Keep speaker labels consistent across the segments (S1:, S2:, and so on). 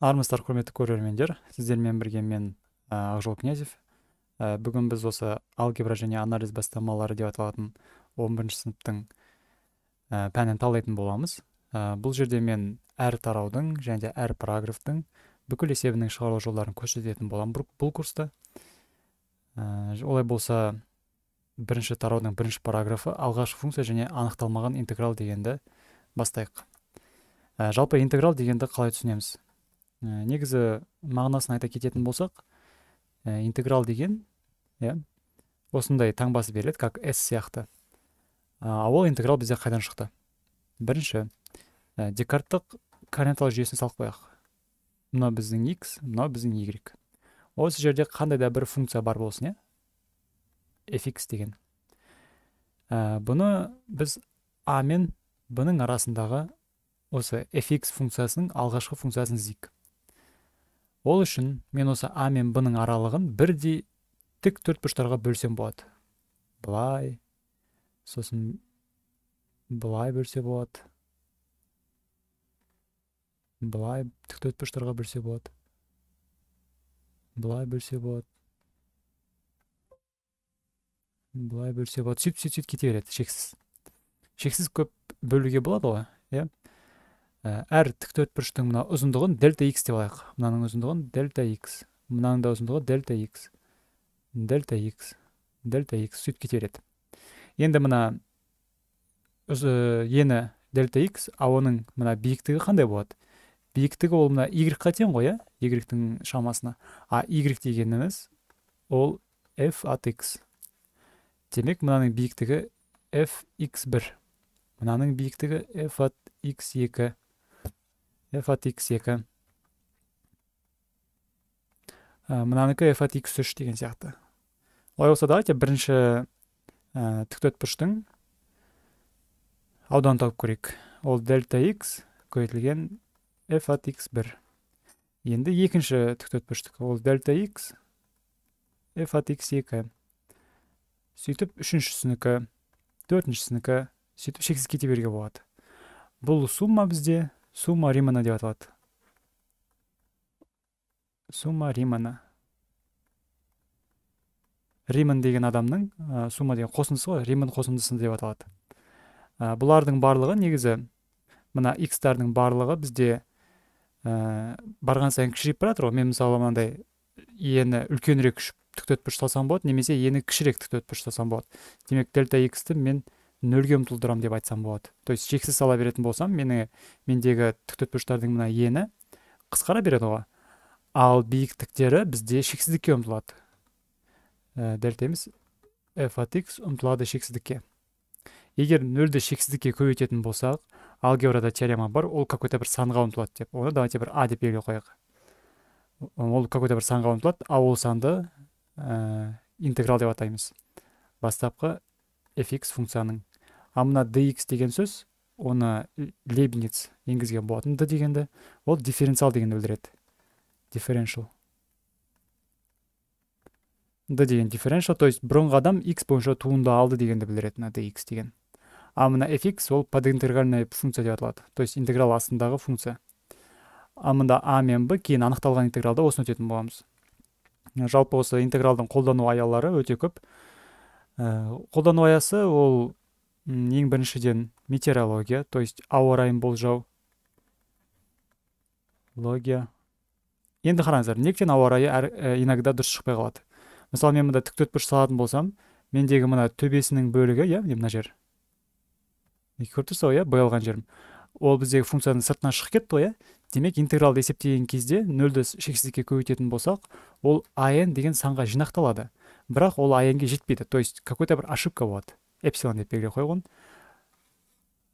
S1: армысыздар құрметті көрермендер сіздермен бірге мен ақжол князев бүгін біз осы алгебра және анализ бастамалары деп аталатын 11 бірінші сыныптың пәнін талдайтын боламыз бұл жерде мен әр тараудың және де әр параграфтың бүкіл есебінің шығару жолдарын көрсететін боламын бұл курста олай болса бірінші тараудың бірінші параграфы алғашқы функция және анықталмаған интеграл дегенді бастайық ә, жалпы интеграл дегенді қалай түсінеміз Ә, негізі мағынасын айта кететін болсақ ә, интеграл деген иә осындай таңбасы беріледі как s сияқты ал ол интеграл бізде қайдан шықты бірінші ә, декарттық координаталы жүйесін салып қояйық мынау біздің x мынау біздің y осы жерде қандай да бір функция бар болсын иә fx деген ә, бұны біз а мен б арасындағы осы fx функциясының алғашқы функциясын іздейік ол үшін мен осы а мен б ның аралығын бірдей тік төртбұрыштарға бөлсем болады былай сосын былай бөлсе болады былай тік төртбұрыштарға бөлсе болады былай бөлсе болады былай бөлсе болады сөйтіп сөйтіп сөйтіп кете береді шексіз шексіз көп бөлуге болады ғой иә Э, әр тік төртбұрыштың мына ұзындығын дельта икс деп алайық мынаның ұзындығын дельта x мынаның да ұзындығы дельта x дельта x дельта x сөйтіп кете береді енді мына э, ені дельта x ал оның мына биіктігі қандай болады биіктігі ол мына игрекқа тең ғой иә игректің шамасына а y дегеніміз ол f от x демек мынаның биіктігі f x 1 мынаның биіктігі f от x 2 f от x 2 e э, мынаныкі f от x 3 деген сияқты олай болса давайте бірінші ә, э, тіктөтбұрыштың ауданын тауып көрейік ол дельта x көбейтілген f от x 1 енді екінші тіктөтбұрыштық ол дельта x f от x 2 e сөйтіп үшіншісінікі төртіншісінікі сөйтіп шексіз кете беруге болады бұл сумма бізде Римана деп аталады сумма римана риман деген адамның ә, сумма деген қосындысы ғой риман қосындысы деп аталады бұлардың барлығы негізі мына икстардың барлығы бізде ә, барған сайын кішірейіп бара жатыр ғой мен мысалы мынандай ені үлкенірек тіктөтпіш салсам болады немесе ені кішірек тіктөтпіш салсам болады демек дельта иксті мен нөлге ұмтылдырамын деп айтсам болады то есть шексіз сала беретін болсам мені мендегі тік төртбұрыштардың мына ені қысқара береді ғой ал биіктіктері бізде шексіздікке ұмтылады ә, э, дельтеміз f от x ұмтылады шексіздікке егер нөлді шексіздікке көбейтетін болсақ алгебрада теорема бар ол какой то бір санға ұмтылады деп оны давайте бір а деп белгілеп қояйық ол какой то бір санға ұмтылады ал ол санды ә, интеграл деп атаймыз бастапқы fx функцияның ал мына dx деген сөз оны лебниц енгізген болатын д дегенді ол дифференциал дегенді білдіреді дифференциал д деген дифференциал то есть бұрынғы адам x бойынша туынды алды дегенді білдіреді мына dx деген ал мына fx ол подинтегральная функция деп аталады то есть интеграл астындағы функция ал мында а мен б кейін анықталған интегралда осыны өтетін боламыз жалпы осы интегралдың қолдану аялары өте көп э, қолдану аясы ол ең біріншіден метеорология то есть ауа райын болжау логия енді қараңыздар неліктен ауа райы әр, ә, иногда дұрыс шықпай қалады мысалы мен мында тік төртбұрыш салатын болсам мендегі мына төбесінің бөлігі иә міне мына жер көріп тұрсыз ғой иә боялған жерім ол біздегі функцияның сыртына шығып кетті ғой иә демек интегралды есептеген кезде нөлді шексіздікке көбейтетін болсақ ол ан деген санға жинақталады бірақ ол анге жетпейді то есть какой то бір ошибка болады эпсилон деп белгілеп қойған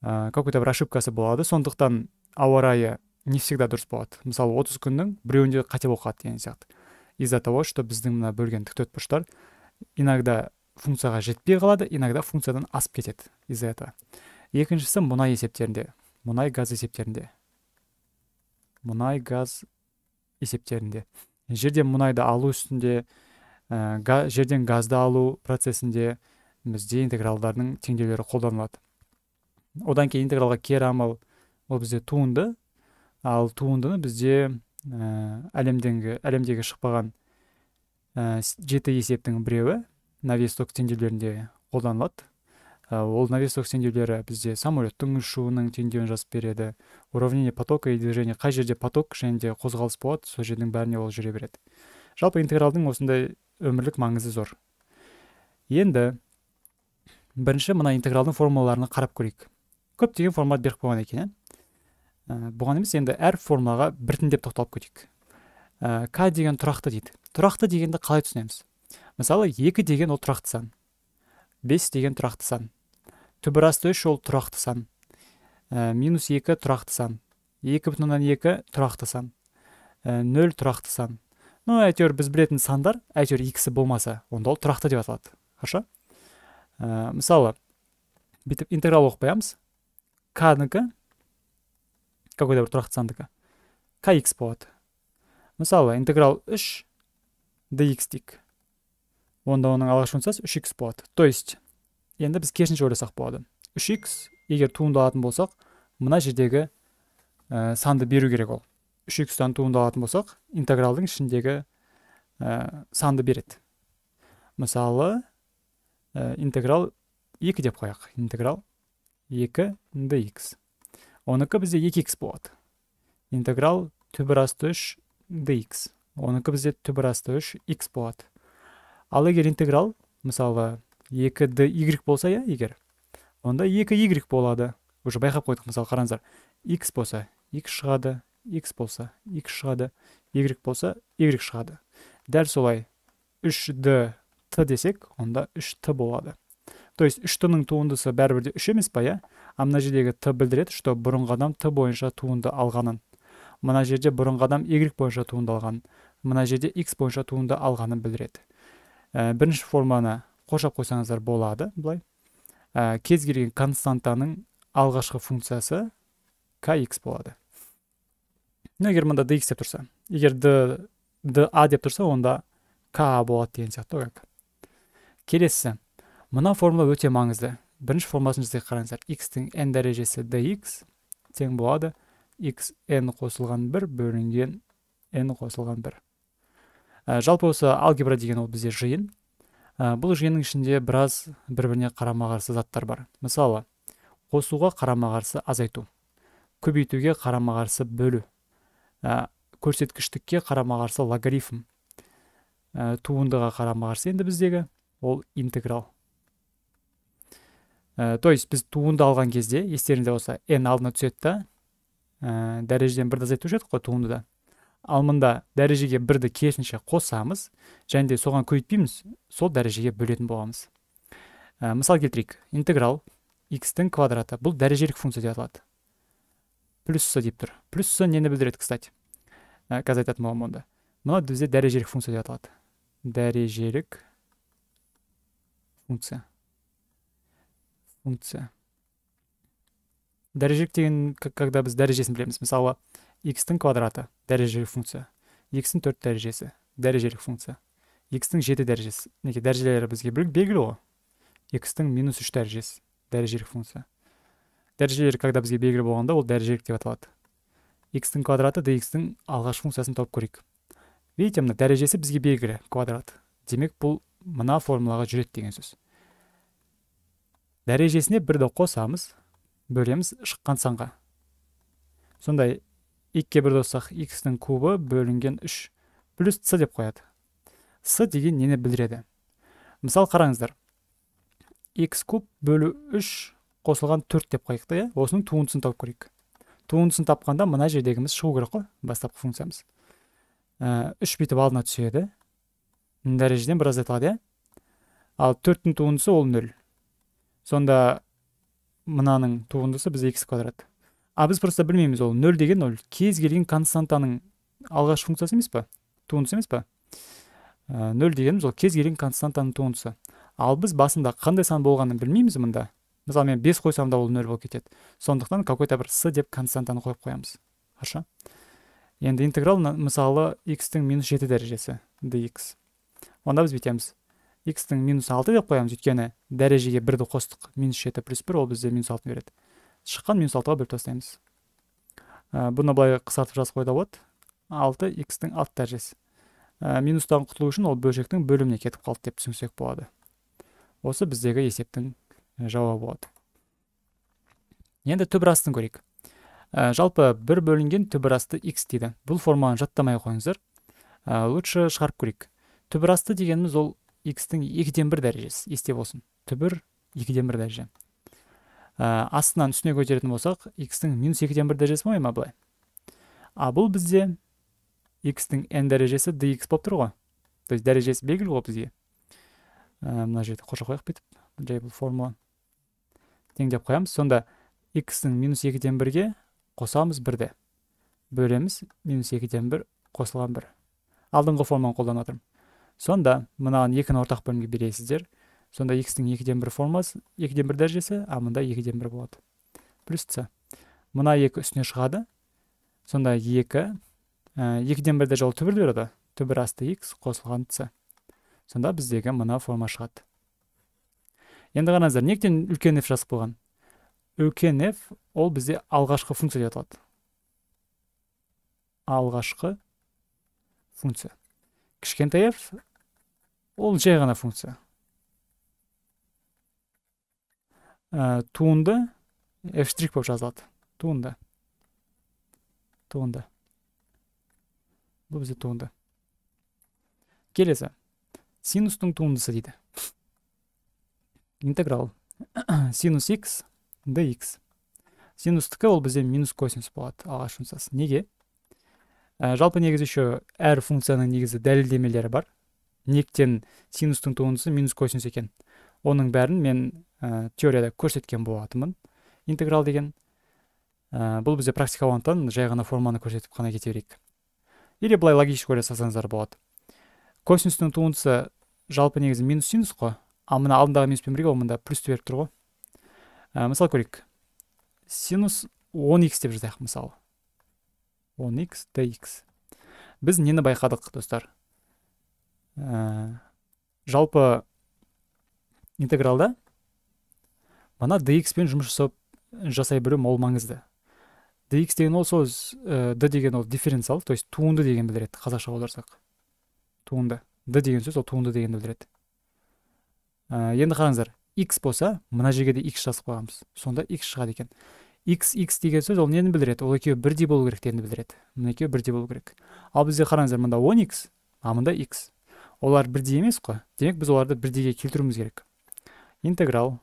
S1: ә, какой то бір ошибкасы болады сондықтан ауа райы не всегда дұрыс болады мысалы отыз күннің біреуінде қате болып қалады деген сияқты из за того что біздің мына бөлген тік төртбұрыштар иногда функцияға жетпей қалады иногда функциядан асып кетеді из за этого екіншісі мұнай есептерінде мұнай газ есептерінде мұнай газ есептерінде жерден мұнайды алу үстінде ә, жерден газды алу процесінде бізде интегралдардың теңдеулері қолданылады одан кейін интегралға кері амал ол бізде туынды ал туындыны бізде ә, э, әлемдегі әлемдегі шықпаған ә, жеті есептің біреуі навесток теңдеулерінде қолданылады э, ол навесток теңдеулері бізде самолеттің ұшуының теңдеуін жазып береді уравнение потока и движения қай жерде поток және де қозғалыс болады сол жердің бәріне ол жүре береді жалпы интегралдың осындай өмірлік маңызы зор енді бірінші мына интегралдың формулаларына қарап көрейік көптеген формат беріп қойған екен иә бұған емес енді әр формулаға біртіндеп тоқталып көтейік ә, к деген тұрақты дейді тұрақты дегенді қалай түсінеміз мысалы екі деген ол тұрақты сан бес деген тұрақты сан түбірасты үш ол тұрақты сан ә, минус екі тұрақты сан екі бүтін оннан екі тұрақты сан ә, нөл тұрақты сан ну әйтеуір біз білетін сандар әйтеуір иксі болмаса онда ол тұрақты деп аталады хорошо ә, мысалы бүйтіп интеграл оқып қоямыз к какой то бір тұрақты сандікі кx болады мысалы интеграл 3 dx дейік онда оның алғашқы функциясы 3x болады то есть енді біз керісінше ойласақ болады 3x егер туындалатын болсақ мына жердегі ә, санды беру керек ол 3x-тан туындалатын болсақ интегралдың ішіндегі ә, санды береді мысалы ә, интеграл 2 деп қояйық интеграл 2 dx оныкі бізде 2x болады интеграл түбір асты 3 dx оныкі бізде түбір асты 3 x болады ал егер интеграл мысалы 2 dy болса иә егер онда 2 y болады уже байқап қойдық мысалы қараңыздар x болса x шығады x болса x шығады y болса y шығады дәл солай 3 d т десек онда үш т болады то есть үш тның туындысы бәрібір де үш емес па иә а мына жердегі т білдіреді что бұрынғы адам т бойынша туынды алғанын мына жерде бұрынғы адам y бойынша туынды алғанын мына жерде x бойынша туынды алғанын білдіреді ә, бірінші форманы қоршап қойсаңыздар болады былай ә, кез келген константаның алғашқы функциясы kx болады ну егер мында dx деп тұрса егер d d а деп тұрса онда k болады деген сияқты ғой келесі мына формула өте маңызды бірінші формуласын жазайық қараңыздар x-тің n дәрежесі dx тең болады xn қосылған бір, бөлінген n қосылған 1 ә, жалпы осы алгебра деген ол бізде жиын ә, бұл жиынның ішінде біраз бір біріне қарама қарсы заттар бар мысалы қосуға қарама қарсы азайту көбейтуге қарама қарсы бөлу ә, көрсеткіштікке қарама қарсы логарифм ә, туындыға қарама қарсы енді біздегі ол интеграл ә, то есть біз туынды алған кезде естеріңізде болса n алдына түседі да ә, дәрежеден бірді азайтушы едік қой туындыда ал мында дәрежеге бірді керісінше қосамыз және де соған көбейтпейміз сол дәрежеге бөлетін боламыз ә, мысал келтірейік интеграл x-тің квадраты бұл дәрежелік функция деп аталады плюсы деп тұр плюсы нені білдіреді кстати ә, қазір айтатын боламын онда мына бізде дәрежелік функция деп аталады дәрежелік функция функция дәрежелік деген когда біз дәрежесін білеміз мысалы x-тің квадраты дәрежелік функция x-тің төрт дәрежесі дәрежелік функция x-тің жеті дәрежесі неге дәрежелері бізге белгілі ғой x-тің минус үш дәрежесі дәрежелік функция дәрежелері когда бізге белгілі болғанда ол дәрежелік деп аталады x-тің квадраты dx-тің алғашқы функциясын тауып көрейік видите мына дәрежесі бізге белгілі квадрат демек бұл мына формулаға жүреді деген сөз дәрежесіне бірді қосамыз бөлеміз шыққан санға сондай екіге бірді қоссақ икстің кубы бөлінген үш плюс с деп қояды с деген нені білдіреді мысалы қараңыздар x куб бөлу 3 қосылған 4 деп қояйық та иә осының туындысын тауып көрейік туындысын тапқанда мына жердегіміз шығу керек қой бастапқы функциямыз ә, үш бүйтіп алдына түседі дәрежеден біраз азайтылады иә ал төрттің туындысы ол нөл сонда мынаның туындысы біз x квадрат а біз просто білмейміз ол нөл деген ол кез келген константаның алғашқы функциясы емес па туындысы емес па ә, нөл дегеніміз ол кез келген константаның туындысы ал біз басында қандай сан болғанын білмейміз мында мысалы мен бес қойсам да ол нөл болып кетеді сондықтан какой то бір с деп константаны қойып қоямыз хорошо енді интеграл мысалы x-тің минус жеті дәрежесі dx онда біз бүйтеміз x-тің минус алты деп қоямыз өйткені дәрежеге бірді қостық минус жеті плюс бір ол бізде минус алты береді шыққан минус алтыға бөліп тастаймыз ә, бұны былай қысқартып жазып қоюға болады алты x-тің алты дәрежесі ә, минустан құтылу үшін ол бөлшектің бөліміне кетіп қалды деп түсінсек болады осы біздегі есептің ә, жауабы болады енді түбір астын көрейік ә, жалпы бір бөлінген түбір асты x дейді бұл форманы жаттамай қойыңыздар ә, лучше шығарып көрейік түбір асты дегеніміз ол икстің екіден бір дәрежесі есте болсын түбір екіден бір дәреже ә, астынан үстіне көтеретін болсақ икстің минус екіден бір дәрежесі болмай ма былай а бұл бізде икстің n дәрежесі dx болып тұр ғой то есть дәрежесі белгілі ғой бізге ә, мына жерді қоршап қояйық бүйтіп жай бұл формула теңдеп қоямыз сонда икстің тің минус екіден бірге қосамыз бірді бөлеміз минус екіден бір қосылған бір алдыңғы форманы қолданып отырмын сонда мынаған екіні ортақ бөлімге бересіздер сонда x-тің екіден бір формасы екіден бір дәрежесі а мында екіден бір болады плюс c мына екі үстіне шығады сонда екі ә, екіден бір дәреже ол береді түбір асты x қосылған c сонда біздегі мына форма шығады енді қараңыздар неліктен үлкен f жазып қойған үлкен f ол бізде алғашқы функция деп аталады алғашқы функция кішкентай f ол жай ғана функция ә, туынды f штрих болып жазылады туынды туынды бұл бізде туынды келесі синустың туындысы дейді интеграл синус x dx синустікі ол бізде минус косинус болады алғаш функциясы неге ә, жалпы негізі еще әр функцияның негізі дәлелдемелері бар неліктен синустың туындысы минус косинус екен оның бәрін мен э, теорияда көрсеткен болатынмын интеграл деген э, бұл бізде практика болғандықтан жай ғана форманы көрсетіп қана кете берейік или былай логически ойлай болады косинустың туындысы жалпы негізі минус синус қой ал мына алдындағы минуспен бірге ол мында плюсті беріп тұр ғой ә, мысалы көрейік синус 10 х деп жазайық мысалы он x dx. біз нені байқадық достар ә, жалпы интегралда мына dx пен жұмыс жасап жасай білу ол маңызды dx деген ол сөз ә, d деген ол дифференциал то есть туынды деген білдіреді қазақша аударсақ туынды d деген сөз ол туынды дегенді білдіреді ә, енді қараңыздар x болса мына жерге де x жазып қойғанбыз сонда x шығады екен xx деген сөз ол нені білдіреді ол екеуі бірдей болу керек дегенді білдіреді мына екеуі бірдей болу керек ал бізде қараңыздар мында 10x а мында x олар бірдей емес қой демек біз оларды бірдейге келтіруіміз керек интеграл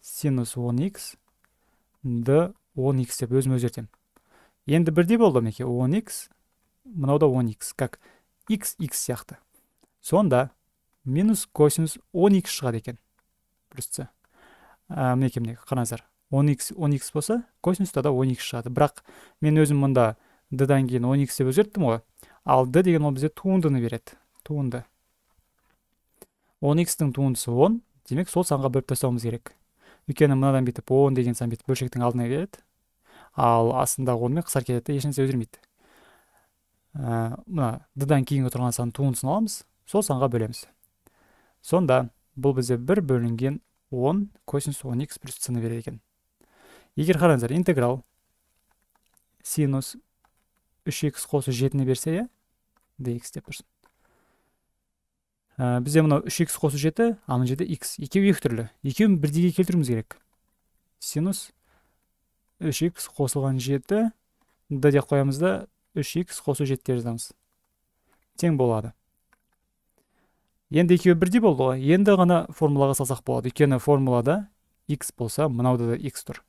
S1: синус 10x д 10x деп өзім өзгертемін енді бірдей болды мінекей 10x мынау да 10x как x сияқты сонда минус косинус 10x шығады екен c ә, мінекей мінекей қараңыздар он икс он икс болса косинус да он икс шығады бірақ мен өзім мында дан кейін он икс деп өзгерттім ғой ал д деген ол бізге туындыны береді туынды он икстің туындысы он демек сол санға бөліп тастауымыз керек өйткені мынадан бүйтіп он деген сан бүйтіп бөлшектің алдына келеді ал астындағы онмен қысар келеді да ешнәрсе өзгермейді ә, мына дан кейінгі тұрған санның туындысын аламыз сол санға бөлеміз сонда бұл бізде бір бөлінген он косинус он икс плюс цны береді екен егер қараңыздар интеграл синус 3x қосу 7 берсе иә dx деп тұрсын ә, бізде мынау 3x қосу 7 а мына жерде x екеуі екі түрлі екеуін бірдейге келтіруіміз керек синус 3x қосылған 7 д деп қоямыз да 3x қосу 7 деп жазамыз тең болады енді екеуі бірдей болды ғой енді ғана формулаға салсақ болады өйткені формулада x болса мынауда да x тұр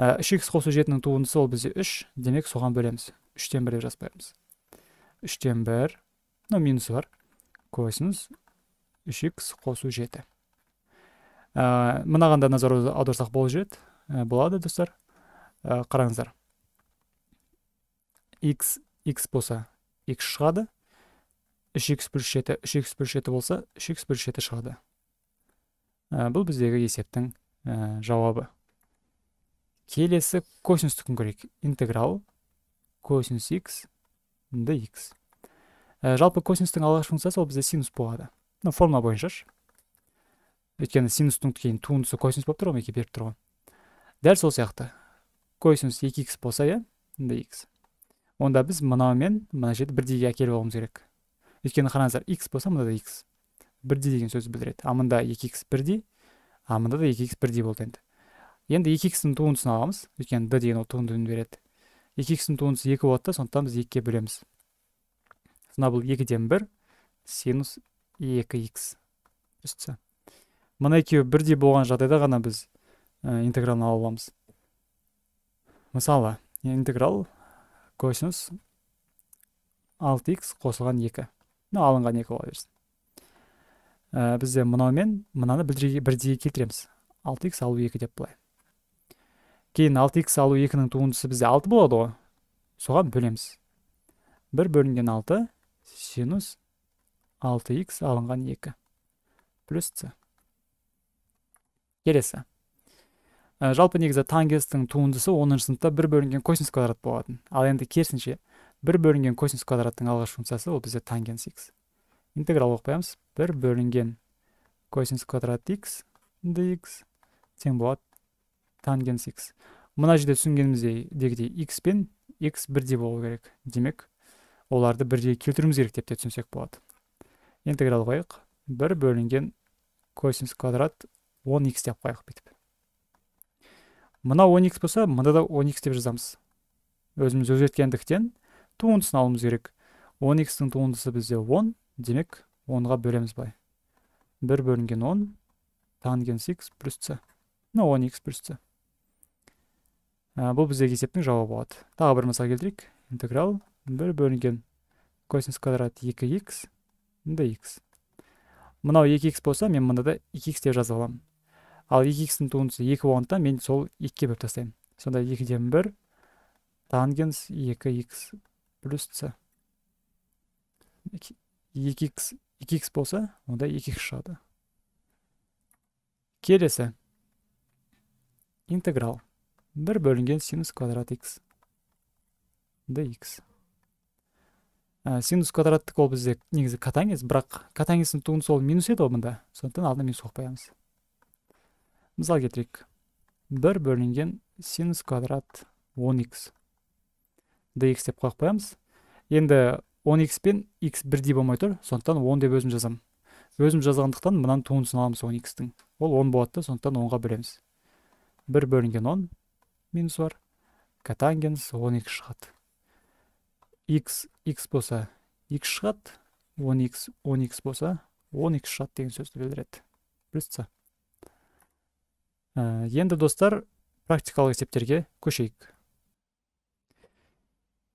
S1: Ә, үш икс қосу жетінің туындысы ол бізде үш демек соған бөлеміз үштен бір деп жазбаймыз үштен бір ну минусы бар косинус үш х қосу жеті ә, мынаған да назар аударсақ болып жүреді ә, болады достар ә, қараңыздар x x болса x шығады 3x плюс жеті, 3x плюс жеті болса 3x плюс жеті шығады ә, бұл біздегі есептің ә, жауабы келесі косинустікін көрейік интеграл косинус x dx ә, жалпы косинустың алғашқы функциясы ол бізде синус болады ну формула бойынша өйткені синустың кейін туындысы косинус болып тұр ғой мінекей беріп тұр ғой дәл сол сияқты косинус екі икс болса иә dx онда біз мынау мен мына жерді бірдейге әкеліп алуымыз керек өйткені қараңыздар x болса мында да x бірдей деген сөзді білдіреді а мында екі икс бірдей а мында да екі икс бірдей болды енді енді екі икстің туындысын аламыз өйткені д деген ол туындыны береді екі икстің туындысы екі болады да сондықтан біз екіге бөлеміз мына бұл екіден бір синус екі икс дұрыс мына екеуі бірдей болған жағдайда ғана біз ә, интегралын ала аламыз мысалы интеграл косинус алты икс қосылған екі ну алынған екі бола берсін ә, э, бізде мынау мен мынаны бірдей, келтіреміз алты икс алу екі деп былай кейін алты икс алу екінің туындысы бізде алты болады ғой соған бөлеміз бір бөлінген алты синус алты икс алынған екі плюс c келесі ә, жалпы негізі тангенстің туындысы оныншы сыныпта бір бөлінген косинус квадрат болатын ал енді керісінше бір бөлінген косинус квадраттың алғашқы функциясы ол бізде тангенс икс интеграл оқып қоямыз бір бөлінген косинус квадрат x dx тең болады Тангенс x мына жерде түсінгеніміздегідей x пен x бірдей болу керек демек оларды бірдей келтіруіміз керек деп те түсінсек болады интеграл қояйық бір бөлінген косинус квадрат 10x деп қояйық бүйтіп мына 10x болса мында да 10x деп жазамыз өзіміз өзгерткендіктен туындысын алуымыз керек 10x-тің туындысы бізде 10 демек 10-ға бөлеміз былай бір бөлінген 10 тангенс x плюс c мына 10x плюс c ә, бұл біздегі есептің жауабы болады тағы бір мысал келтірейік интеграл бір бөлінген косинус квадрат 2 x бұнда x мынау 2 x болса мен мұнда да 2 x деп жазып аламын ал 2 x тің туындысы 2 болғандықтан мен сол 2-ге бөліп тастаймын сонда 2-ден 1 тангенс 2 x плюс c 2х 2 x болса онда 2х шығады келесі интеграл 1 бөлінген синус квадрат x dx ә, синус квадраттық ол бізде негізі катангез бірақ катангездің туындысы ол минус еді ғой мұнда сондықтан алдына минус қойып қоямыз мысал келтірейік 1 бөлінген синус квадрат 10x dx деп қойып қоямыз енді 10x пен x бірдей болмай тұр сондықтан 10 деп өзім жазамын өзім жазғандықтан мынаның туындысын аламыз 10x-тің ол 10 болады да сондықтан 10-ға бөлеміз 1 бөлінген 10 минус бар котангенс он екі шығады x x болса x шығады 10x 10x болса 10x шығады деген сөзді білдіреді білесіз ә, э, енді достар практикалық есептерге көшейік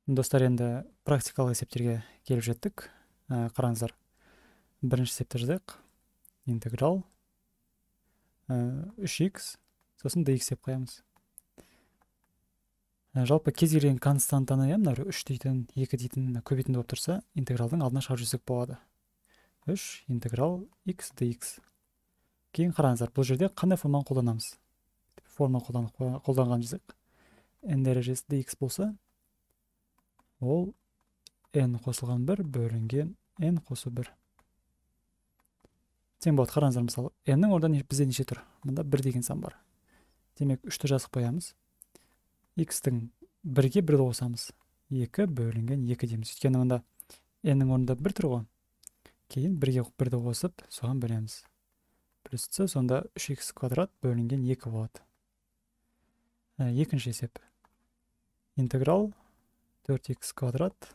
S1: достар енді практикалық есептерге келіп жеттік ә, қараңыздар бірінші есепті жазайық интеграл э, үш 3 х сосын dx деп қоямыз Э, жалпы кез келген константаны иә мына үш дейтін екі дейтін көбейтінді болып тұрса интегралдың алдына шығарып жіберсек болады үш интеграл x dx кейін қараңыздар бұл жерде қандай форманы қолданамыз форма қолданған жүзік. n дәрежесі dx болса ол n қосылған бір бөлінген n қосу бір тең болады қараңыздар мысалы n-нің орнында бізде неше тұр мында бір деген сан бар демек үшті жазып қоямыз x-тің бірге бірді қосамыз 2 бөлінген 2 дейміз өйткені мында n-нің орнында бір тұр ғой кейін бірге бірді қосып соған бөлеміз плюс c сонда 3x квадрат бөлінген 2 болады ә, екінші есеп интеграл 4x квадрат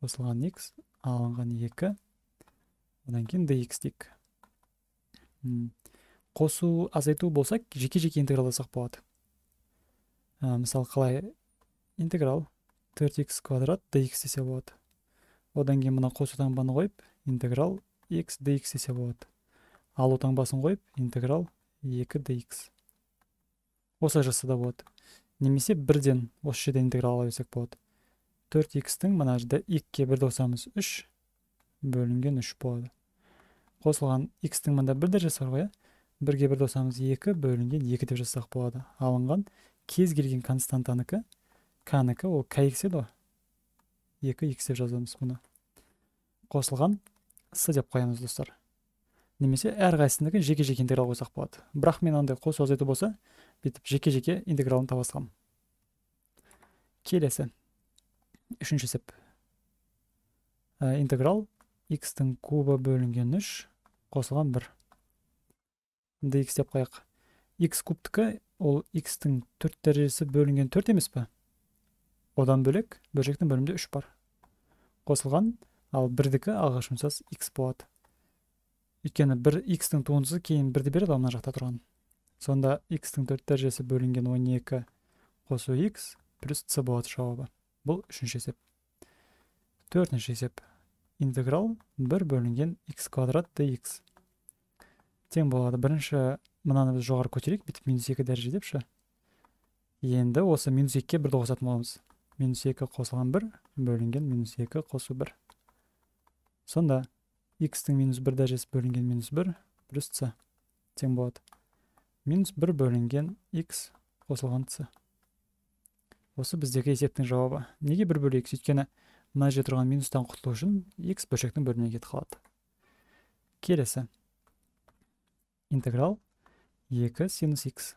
S1: қосылған x алынған 2 одан кейін dx дейік қосу азайту болса жеке жеке интегралдасақ болады ә, мысалы қалай интеграл 4x квадрат dx десе болады одан кейін мына қосу таңбаны қойып интеграл x dx десе болады алу таңбасын қойып интеграл 2 dx осылай жазса да болады немесе бірден осы жерден интеграл ала берсек болады 4x-тің мына жерде 2-ге қосамыз үш бөлінген 3 болады қосылған x-тің мында бір дәрежесі бар ғой иә бірге бір қосамыз екі бөлінген екі деп жазсақ болады алынған кез келген константаныкі кнікі ол kx еді ғой екі икс деп жазамыз бұны қосылған с деп қоямыз достар немесе әрқайсысынікі жеке жеке интеграл қойсақ болады бірақ мен андай қосу азайту болса бүйтіп жеке жеке интегралын таба саламын келесі үшінші есеп ә, интеграл x-тің кубы бөлінген үш, қосылған 1 dx деп қояйық x кубтікі ол x-тің төрт дәрежесі бөлінген төрт емес па одан бөлек бөлшектің бөлімінде үш бар қосылған ал бірдікі алғаш жұмсас x болады өйткені бір икстің тің туындысы кейін бірді береді ғой мына жақта тұрған сонда икстің тің төрт дәрежесі бөлінген он екі қосу x плюс c болады жауабы бұл үшінші есеп төртінші есеп интеграл бір бөлінген x квадрат dx тең болады бірінші мынаны біз жоғары көтерейік бүйтіп минус екі дәреже депші енді осы минус екіге бірді қосатын боламыз минус екі қосылған бір бөлінген минус екі қосу бір сонда икстің тің минус бір дәрежесі бөлінген минус бір плюс с тең болады минус бір бөлінген x қосылған с осы біздегі есептің жауабы неге бір бөлейік өйткені мына жерде тұрған минустан құтылу үшін x бөлшектің бөліміне кетіп қалады келесі интеграл 2 синус x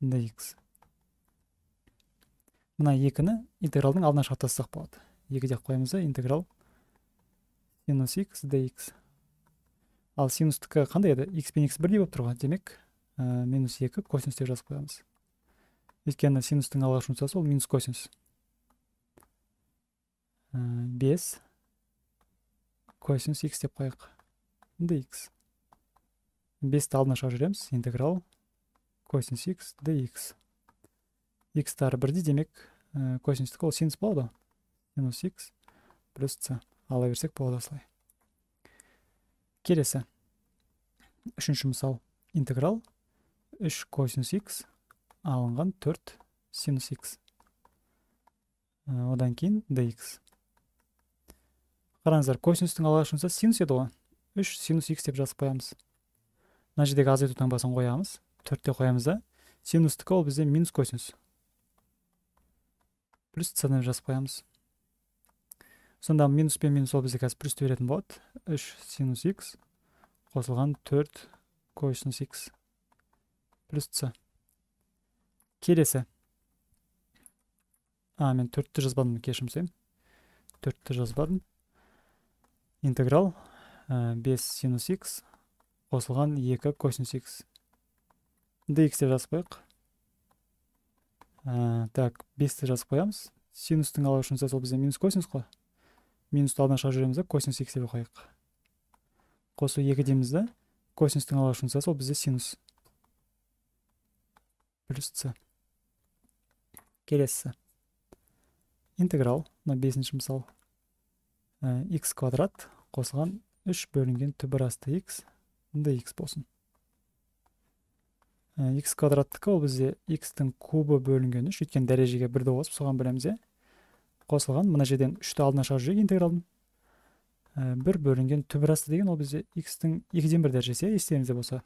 S1: dx мына екіні интегралдың алдына шығарып тастасақ болады екі деп қоямыз да интеграл синус x dx ал синустікі қандай еді x пен x бірдей болып тұр ғой демек э, минус екі косинус деп жазып қоямыз өйткені синустың алғашқы функциясы ол минус косинус э, бес 5 косинус x деп қояйық dx бесті алдына шығарып жібереміз интеграл косинус x dx x-тары бірдей демек э, косинустікі ол синус болады ғой синус x плюс c ала берсек болады осылай келесі үшінші мысал интеграл 3 косинус x алынған 4 синус x э, одан кейін dx қараңыздар косинустың алғашқы синус еді ғой 3 синус x деп жазып қоямыз мына жердегі азайту таңбасын қоямыз төртте қоямыз да синустікі ол бізде минус косинус плюс c деп жазып қоямыз сонда минус пен минус ол бізде қазір плюсті беретін болады үш синус x қосылған төрт косинус x плюс c келесі а мен төртті жазбадым кешірім сұраймын төртті жазбадым интеграл бес синус x қосылған 2 косинус x dx деп жазып қояйық ә, так бесті жазып қоямыз синустың үшін сол бізде минус косинус қой минусты алдына шығарып жібереміз да косинус x деп қояйық қосу екі дейміз да косинустың үшін сол бізде синус плюс c келесісі интеграл мына бесінші мысал x ә, квадрат қосылған 3 бөлінген түбір асты x мында x болсын x квадраттікі ол бізде x-тің кубы бөлінген үш өйткені дәрежеге бірді қосып соған бөлеміз иә қосылған мына жерден үшті алдына шығарып жіберейік интегралдың бір бөлінген түбір асты деген ол бізде x-тің екіден бір дәрежесі иә естеріңізде болса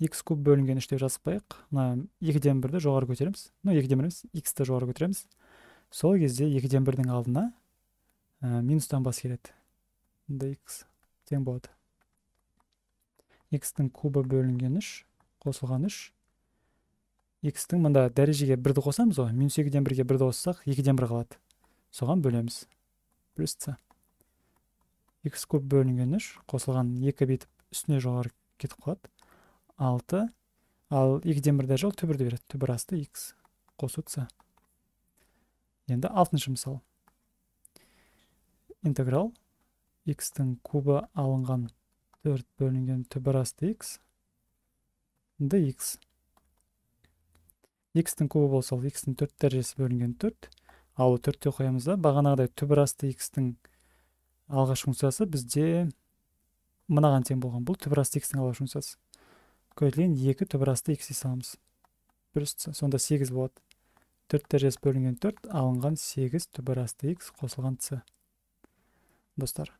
S1: х куб бөлінген үш деп жазып қояйық мына екіден бірді жоғары көтереміз ну екіден бір емес x-ті жоғары көтереміз сол кезде екіден бірдің алдына ә, минустан бас келеді мында икс тең болады x-тің кубы бөлінген үш қосылған үш икстің тің мында дәрежеге бірді қосамыз ғой минус екіден бірге бірді қоссақ екіден бір қалады соған бөлеміз плюс c икс куб бөлінген үш қосылған екі бүйтіп үстіне жоғары кетіп қалады алты ал екіден бір дәреже түбірді береді түбір асты икс қосу c енді алтыншы мысал интеграл x-тің кубы алынған 4 бөлінген асты x dx x-тің кубы болса ол x-тің төрт дәрежесі бөлінген 4 ал төртте қоямыз да бағанағыдай асты x-тің алғашқы функциясы бізде мынаған тең болған бұл асты x-тің алғашқы функциясы көбейтілген екі асты x дей саламыз сонда 8 болады 4 дәрежесі бөлінген 4 алынған 8 асты x қосылған c достар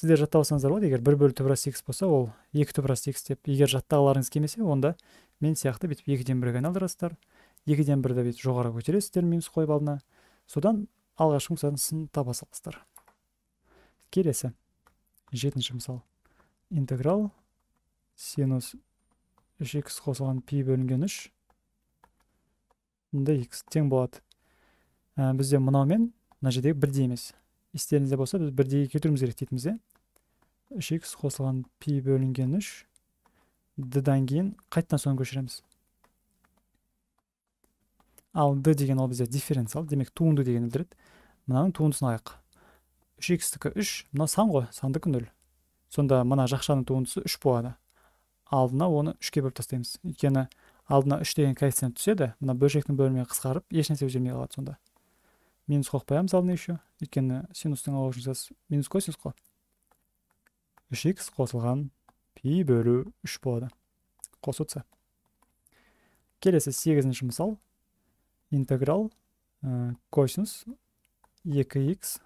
S1: сіздер жаттап болады егер бір бөлі түп рас болса ол екі түп рас деп егер жаттағыларыңыз келмесе онда мен сияқты бүйтіп екіден бірге айналдырасыздар екіден бірді бүйтіп жоғары көтересіздер минус қойып алдына содан алғашқы мысалдың сын таба саласыздар келесі жетінші мысал интеграл синус үш x қосылған пи бөлінген үш мында x тең болады ә, бізде мынау мен мына жердегі бірдей емес естеріңізде болса біз бірдейге келтіруіміз керек дейтінбіз иә үш икс қосылған пи бөлінген үш дан кейін қайтадан соны көшіреміз ал д деген ол бізде дифференциал демек туынды дегенді білдіреді мынаның туындысын алайық үш икстікі үш мынау сан ғой сандыкі нөл сонда мына жақшаның туындысы үш болады алдына оны үшке бөліп тастаймыз өйткені алдына үш деген коэффициент түседі мына бөлшектің бөлімі қысқарып ешнәрсе өзгермей қалады сонда минус қойып қоямыз алдына еще өйткені синустың ауыз минус косинус қой 3x қосылған пи бөлі 3 болады қосу Келесі келесі сегізінші мысал интеграл э, косинус 2x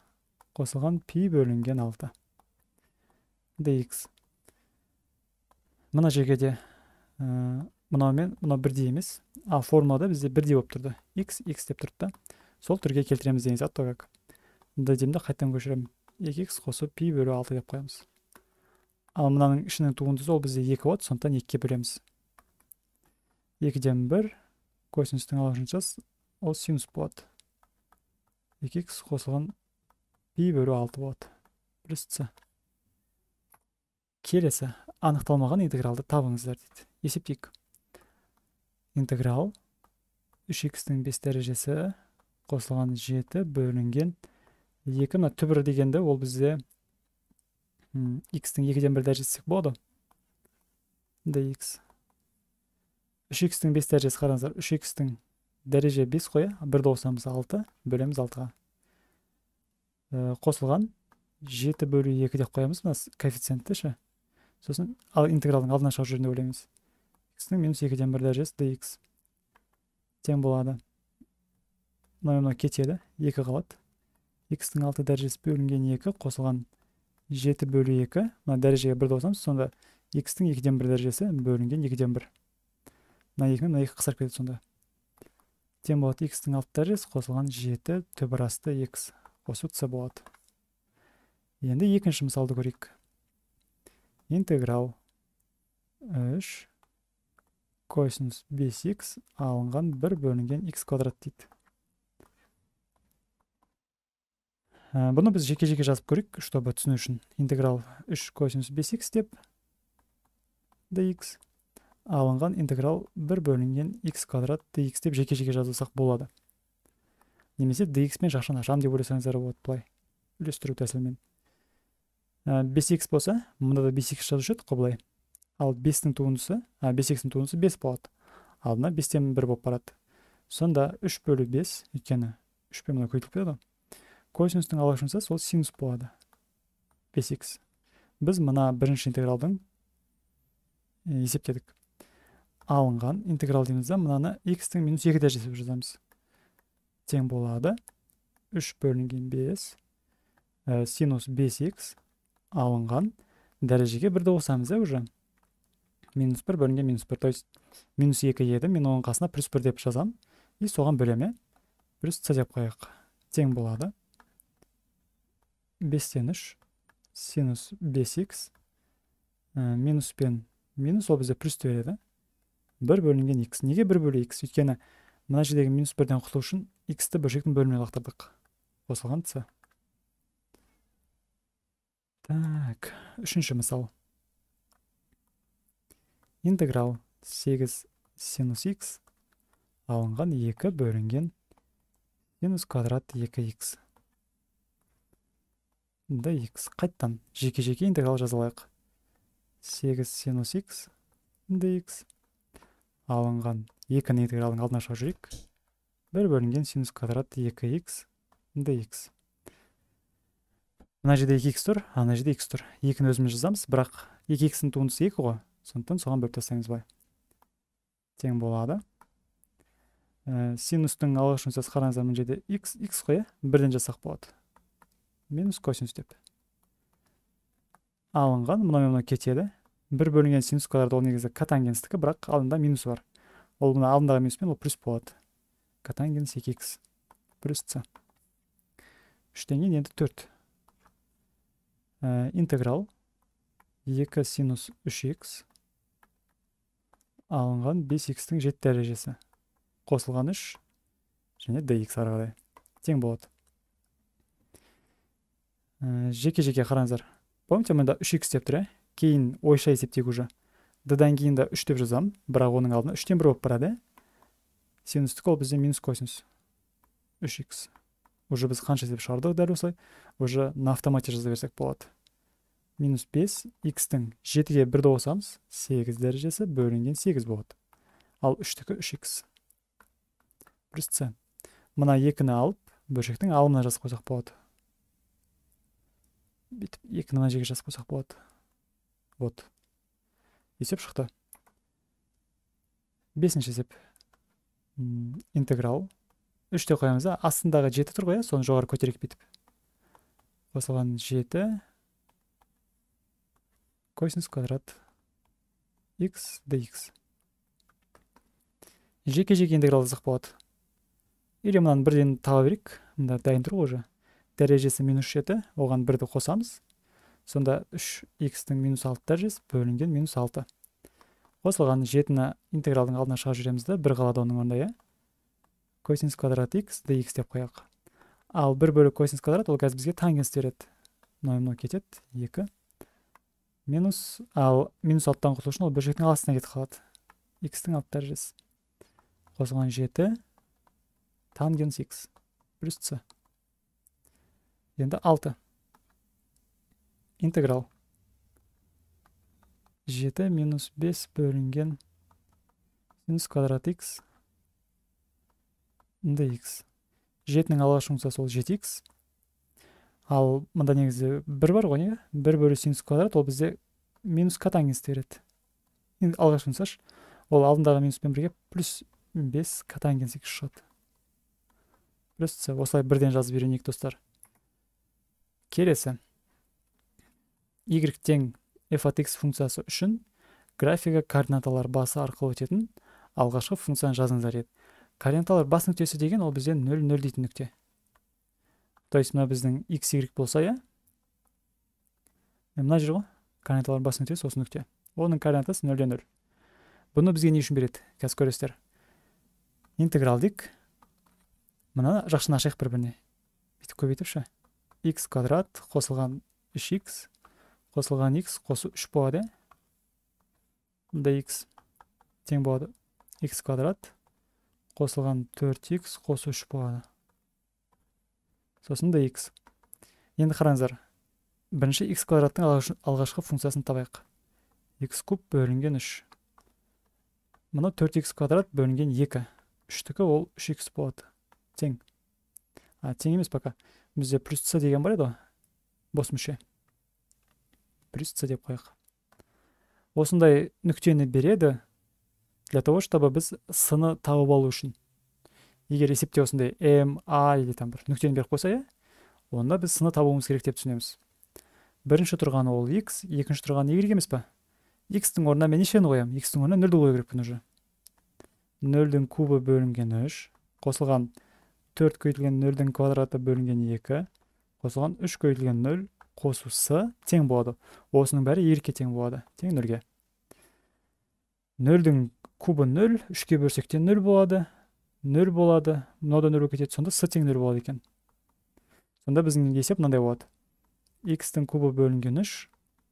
S1: қосылған пи бөлінген 6 dx мына жекеде де э, мынау мен мынау бірдей емес а формулада бізде бірдей болып тұрды x x деп тұрды да сол түрге келтіреміз деген сияқты как д деймін көшіремін 2x қосу пи бөлі 6 деп қоямыз ал мынаның ішінің туындысы ол бізде екі болады сондықтан екіге бөлеміз екіден бір косинустың ағылшыншасы ол синус болады екі икс қосылған пи бөлу алты болады с келесі анықталмаған интегралды табыңыздар дейді есептейік интеграл үш х тің бес дәрежесі қосылған жеті бөлінген екі мына түбір дегенді ол бізде x-тің екіден бір дәрежесі болады dx үш x-тің бес дәрежесі қараңыздар үш x-тің дәреже 5 қой бір қосамыз алты бөлеміз алтыға э, қосылған 7 бөлу екі деп қоямыз мына коэффициентті ше сосын ал интегралдың алдына шығып жүргенде деп ойлаймыз x-тің минус екіден бір дәрежесі dx тең болады мынау мынау кетеді 2 қалады x-тің алты дәрежесі бөлінген екі қосылған жеті бөлу екі мына дәрежеге бірді қосамыз сонда икстің екіден бір дәрежесі бөлінген екіден бір мына екі мен мына екі қысарып кетеді сонда тең болады икстің алты дәрежесі қосылған жеті асты икс қосу ц болады енді екінші мысалды көрейік интеграл үш косинус бес икс алынған бір бөлінген икс квадрат дейді бұны э, біз жеке жеке жазып көрейік чтобы түсіну үшін интеграл 3 косинус бес х деп dx алынған интеграл бір бөлінген x квадрат dx деп жеке жеке жазылсақ болады немесе dx пен шашын ашамын деп ойласаңыздар болады былай үлестіру тәсілімен э, бес х болса мында да бес х жазушы едік қой былай ал бестің туындысы а бес х туындысы бес болады ал мына бестен бір болып барады сонда үш бөлу бес өйткені үшпен мына көбейтіліп кетеді ғой косинустың ағылшыншасы сол синус болады 5x біз мына бірінші интегралдың э, есептедік алынған интеграл дейміз да мынаны x-тің минус екі дәрежесі деп жазамыз тең болады 3 бөлінген 5 э, синус 5x алынған дәрежеге бірді қосамыз да уже минус бір бөлінген минус бір то есть минус екі еді мен оның қасына плюс бір деп жазамын и соған бөлемін иә плюс c деп қояйық тең болады бестен үш синус бес икс э, минус пен минус ол бізде плюсті береді бір бөлінген икс неге бір бөлі икс өйткені мына жердегі минус бірден құтылу үшін иксті бөлшектің бөліміне лақтырдық қосылған ц так үшінші мысал интеграл 8 синус икс алынған екі бөлінген синус квадрат 2 икс да x қайттан жеке жеке интеграл жаза алайық 8 синус x dx алынған екі интегралдың алдына шығарып жүрейік бір бөлінген синус квадрат 2x dx мына жерде 2x тұр ана жерде x тұр екіні өзіміз жазамыз бірақ 2 x туындысы екі ғой сондықтан соған бөліп тастаймыз былай тең болады ә, синустың алғашқы нүктесі қараңыздар мына жерде x x қой иә бірден жазсақ болады минус косинус деп алынған мына мен мынау кетеді бір бөлінген синус квадрат ол негізі катангенстікі бірақ алдында минус бар ол мына алдындағы минуспен ол плюс болады катангенс екі икс плюс с үштен кейін енді төрт ә, интеграл Екі синус үш х алынған бес х тің дәрежесі қосылған үш және dx ары қарай тең болады ә, э, жеке жеке қараңыздар помните мында үш икс деп тұр иә кейін ойша есептейік уже дан кейін да үш деп жазамын бірақ оның алдына үштен бір болып барады э? синустік ол бізде минус косинус үш икс уже біз қанша деп шығардық дәл осылай уже на автомате жаза берсек болады минус бес икстің жетіге бірді қосамыз сегіз дәрежесі бөлінген сегіз болады ал үштікі үш икс плюс с мына екіні алып бөлшектің алымына жазып қойсақ болады бүйтіп екіні мына жерге жазып қойсақ болады вот есеп шықты бесінші есеп интеграл үш деп қоямыз да астындағы жеті тұр ғой иә соны жоғары көтерейік бүйтіп қосылған жеті косинус квадрат x dx жеке жеке интеграл болады или мынаны бірден таба берейік мында дайын тұр ғой уже дәрежесі минус жеті оған бірді қосамыз сонда үш x-тің минус алты дәрежесі бөлінген минус алты қосылған жетіні интегралдың алдына шығарып жібереміз да бір қалады оның орнында иә косинус квадрат x dx деп қояйық ал бір бөлік косинус квадрат ол қазір бізге тангенс береді мынау мынау кетеді екі минус ал минус алтыдан құтылу үшін ол бөлшектің астына кетіп қалады икстің алты дәрежесі қосылған жеті тангенс x плюс c енді 6 интеграл 7 минус 5 бөлінген минус квадрат x 7 нің алғашқы функциясы ол 7x ал мында негізі бір бар ғой иә бір бөлі синус квадрат ол бізде минус катангенсті береді енді алғашқы функцияшы ол алдындағы минуспен бірге плюс 5 катангенс x шығады плюс осылай бірден жазып үйренейік достар келесі y тең f от x функциясы үшін графика координаталар басы арқылы өтетін алғашқы функцияны жазыңыздар деді координаталар бас нүктесі деген ол бізде 0 0 дейтін нүкте то есть мына біздің x y болса иә мына жер ғой координаталар бас нүктесі осы нүкте оның координатасы нөлден нөл бұны бізге не үшін береді қазір көресіздер интеграл дейік мынаны жақшаны ашайық бір біріне бүйтіп көбейтіп x квадрат қосылған 3x қосылған x қосу 3 болады мында x тең болады x квадрат қосылған 4x қосу 3 болады сосын x. енді қараңыздар бірінші x квадраттың алғашқы функциясын табайық x куб бөлінген 3 мына 4x квадрат бөлінген 2 үштікі ол 3x болады тең а тең емес пока бізде плюс с деген бар еді ғой бос мүше плюс с деп қояйық осындай нүктені береді для того чтобы біз сыны тауып алу үшін егер есепте осындай м а или там бір нүктені беріп қойса иә онда біз сыны табуымыз керек деп түсінеміз бірінші тұрған ол x екінші тұрған y емес па x-тің орнына мен нешені қоямын x-тің орнына нөлді қою керекпін уже нөлдің кубы бөлінген үш қосылған 4 көйтілген 0-дің квадраты бөлінген 2 қосылған 3 көйтілген 0 қосусы тең болады. Осының бәрі 2-ке тең болады. Тең 0-ге. 0-дің кубы 0, 3-ке бөрсекте 0 болады. 0 болады. 0 Мұнады 0 өкетеді, сонда с тең 0 болады екен. Сонда біздің есеп мұнандай болады. x тің кубы бөлінген 3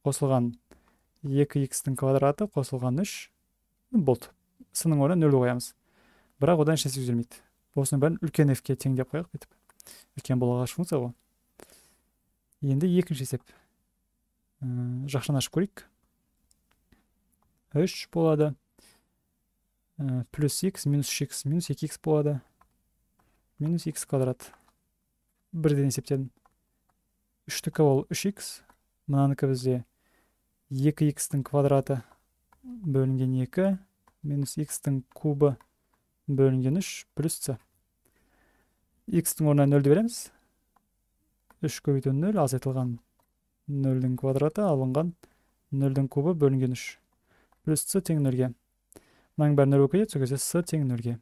S1: қосылған 2 x тің квадраты қосылған 3 болды. Сының орын 0 қоямыз. Бірақ одан ішінесі осының бәрін үлкен фке теңдеп қояйық бүйтіп үлкен бұл алғашқы функция ғой енді екінші есеп жақшаны ашып көрейік үш болады плюс х минус үш х минус екі х болады минус х квадрат бірден есептедім үштікі ол үш х мынанікі бізде екі х тің квадраты бөлінген екі минус х тің кубы бөлінген 3 плюс c x-тің орнына нөлді береміз 3 көбейту 0 азайтылған 0 квадраты алынған нөлдің кубы бөлінген 3 плюс c тең нөлге мынаның бәрі нөл болып кетеді сол кезде с тең нөлге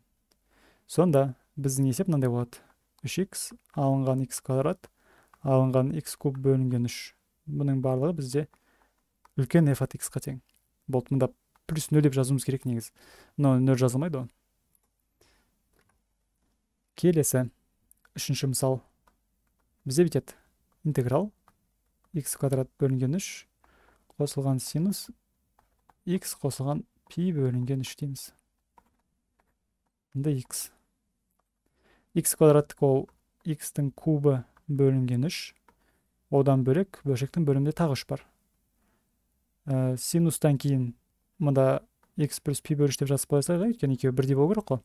S1: сонда біздің есеп мынандай болады 3x алынған x квадрат алынған x куб бөлінген 3 бұның барлығы бізде үлкен f от x-қа тең болды мында плюс нөл деп жазуымыз керек негізі мынау нөл жазылмайды ғой келесі үшінші мысал бізде бүйтеді интеграл x квадрат бөлінген 3 қосылған синус x қосылған пи бөлінген 3 дейміз енді x x квадраттық ол x-тің кубы бөлінген 3 одан бөлек бөлшектің бөлімінде тағы 3 бар ә, синустан кейін мында x плюс пи бөліш деп жазып қоя салайық өйткені екеуі бірдей болу керек қой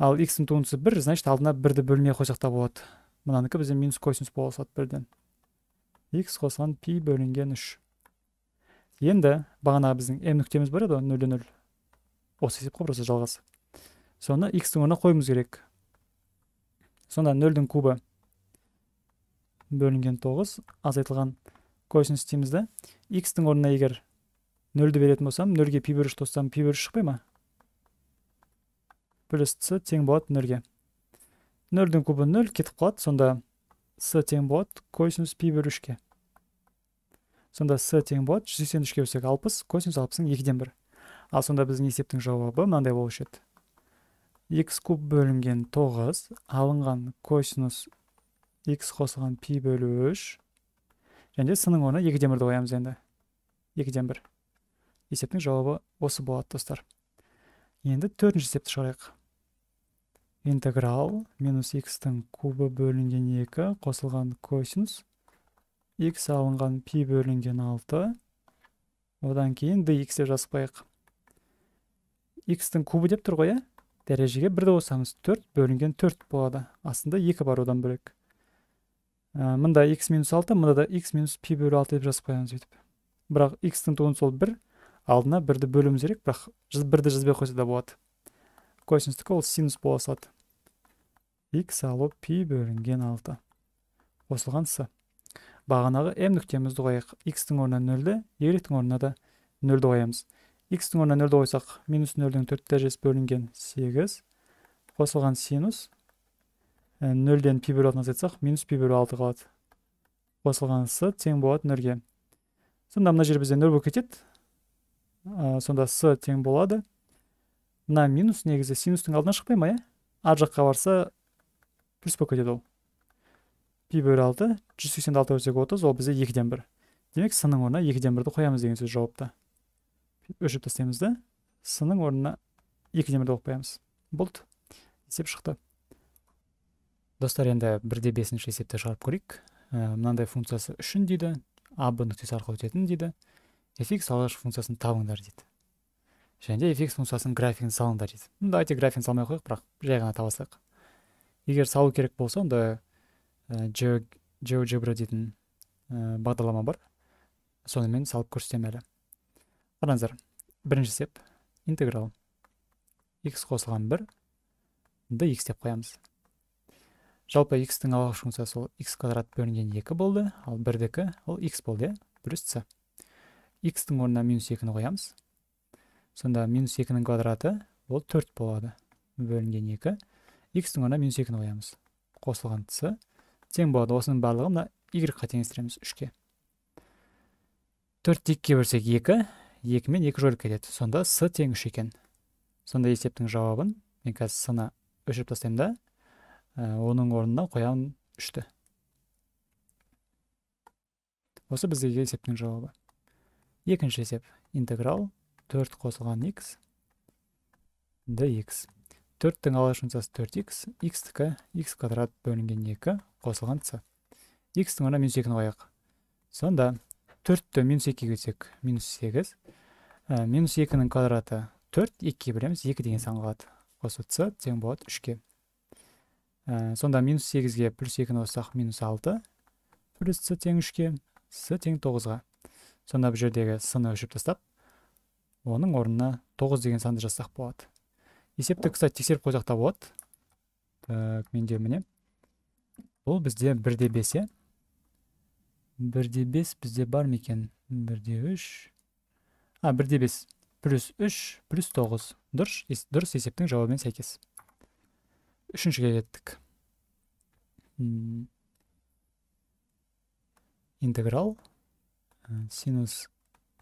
S1: ал x-тің туындысы бір значит алдына бірді бөлмей қойсақ та болады мынанікі бізде минус косинус бола салады бірден x қосылған пи бөлінген үш енді бағанағы біздің м нүктеміз бар еді ғой нөлде нөл осы есеп қой просто жалғасы соны x-тің орнына қоюымыз керек сонда нөлдің кубы бөлінген тоғыз азайтылған косинус дейміз да x-тің орнына егер нөлді беретін болсам нөлге пи бір үш тоссам пи бір үш шықпай ма плюс с тең болады нөлге нөлдің кубы нөл кетіп қалады сонда с тең болады косинус пи бөлу үшке сонда с тең болады жүз сексен үшке бөлсек алпыс косинус алпыстың екіден бір ал сонда біздің есептің жауабы мынандай болушы еді х куб бөлінген тоғыз алынған косинус х қосылған пи бөлу үш және сының орнына екіден бірді қоямыз енді екіден бір есептің жауабы осы болады достар енді төртінші есепті шығарайық интеграл минус x-тің кубы бөлінген 2 қосылған косинус x алынған пи бөлінген 6 одан кейін dx деп жазып қояйық x-тің кубы деп тұр ғой иә дәрежеге бірді қоссаңыз 4 бөлінген 4 болады астында 2 бар одан бөлек ә, мында x минус алты мында да x минус пи бөлі алты деп жазып қоямыз сөйтіп бірақ x-тің туын сол 1 алдына бірді бөлуіміз керек бірақ бірді жазбай қойса да болады косинстікі ол синус бола салады алу пи бөлінген алты қосылған с бағанағы м нүктемізді қояйық х тің орнына нөлді y-тің орнына да нөлді қоямыз х тің орнына нөлді қойсақ минус нөлдің төрт дәрежесі бөлінген сегіз қосылған синус нөлден пи бөлі алтыны азайтсақ минус пи бөлу алты қалады қосылған с тең болады нөлге сонда мына жер бізде нөл болып кетеді сонда с тең болады мына минус негізі синустың алдына шықпай ма иә ар жаққа барса плюс болып кетеді ол пи бөлі алты жүз сексен алты бөлсек отыз ол бізде екіден бір демек с ның орнына екіден бірді қоямыз деген сөз жауапта өшіріп тастаймыз да с ның орнына екіден бірді қойып қоямыз болды есеп шықты достар енді бірде бесінші есепті шығарып көрейік ә, мынандай функциясы үшін дейді а б нүктесі арқылы өтетін дейді фикс алғашқы функциясын табыңдар дейді және де fx функциясының графигін салыңдар дейді ну давайте графигін салмай қояйық бірақ жай ғана табасақ егер салу керек болса онда э, GeoGebra дейтін э, бағдарлама бар сонымен салып көрсетемін әлі қараңыздар бірінші степ интеграл x қосылған бір д x деп қоямыз жалпы x-тің алғашқы функциясы ол x квадрат бөлінген 2 болды ал бірдікі ол x болды иә плюс x-тің орнына минус екіні қоямыз сонда минус екінің квадраты ол төрт болады бөлінген екі икстің орнына минус екіні қоямыз қосылған тысы тең болады осының барлығын мына игрекқа теңестіреміз үшке төртті екіге бөлсек екі екімен екі жойылып кетеді сонда с тең үш екен сонда есептің жауабын мен қазір сыны өшіріп тастаймын да ә, оның орнына қоямын үшті осы біздегі есептің жауабы екінші есеп интеграл 4 қосылған x dx 4-тің алғаш 4x x тің x квадрат бөлінген 2 қосылған c x-тің орнына минус 2-ні қояйық сонда 4-ті минус 2-ге өтсек минус 8 ә, минус 2-нің квадраты 4 2-ге білеміз 2 деген сан қалады қосу c тең болады 3 ке ә, сонда минус 8-ге плюс 2-ні қосақ минус 6 плюс c тең 3-ге c 9-ға сонда бұл жердегі сыны өшіп тастап оның орнына 9 деген санды жазсақ болады есепті кстати тексеріп қойсақ та болады так менде міне бұл бізде бірде бес иә бірде бес бізде бар ма екен де үш а де бес плюс үш плюс тоғыз дұрыс ес, дұрыс есептің жауабымен сәйкес үшіншіге кеттік интеграл э, синус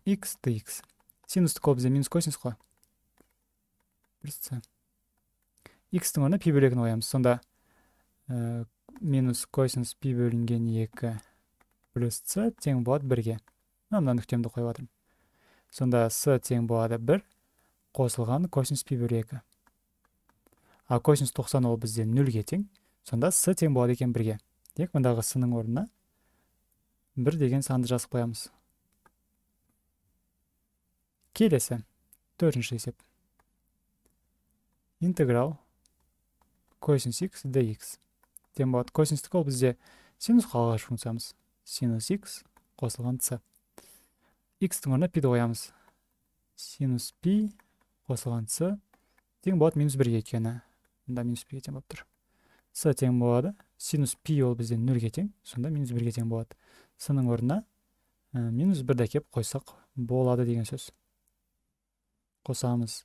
S1: x dx синусты бізде минус косинус қой Бірс икстің орнына пи бөлегін қоямыз сонда минус косинус пи бөлінген екі плюс с тең болады бірге мына нүктемді қойып жатырмын сонда с тең болады бір қосылған косинус пи бөлі екі а косинус тоқсан ол бізде нөлге тең сонда с тең болады екен бірге демек мұндағы с-ның орнына бір деген санды жазып қоямыз келесі төртінші есеп интеграл косинус x dx тең болады косинустік ол бізде синусқа алғаш функциямыз синус x қосылған c x-тің орнына пиді қоямыз синус пи қосылған c тең болады минус бірге өйткені мында минус пиге тең болып тұр с тең болады синус пи ол бізде нөлге тең сонда минус бірге тең болады с-ның орнына э, минус бірді әкеліп қойсақ болады деген сөз қосамыз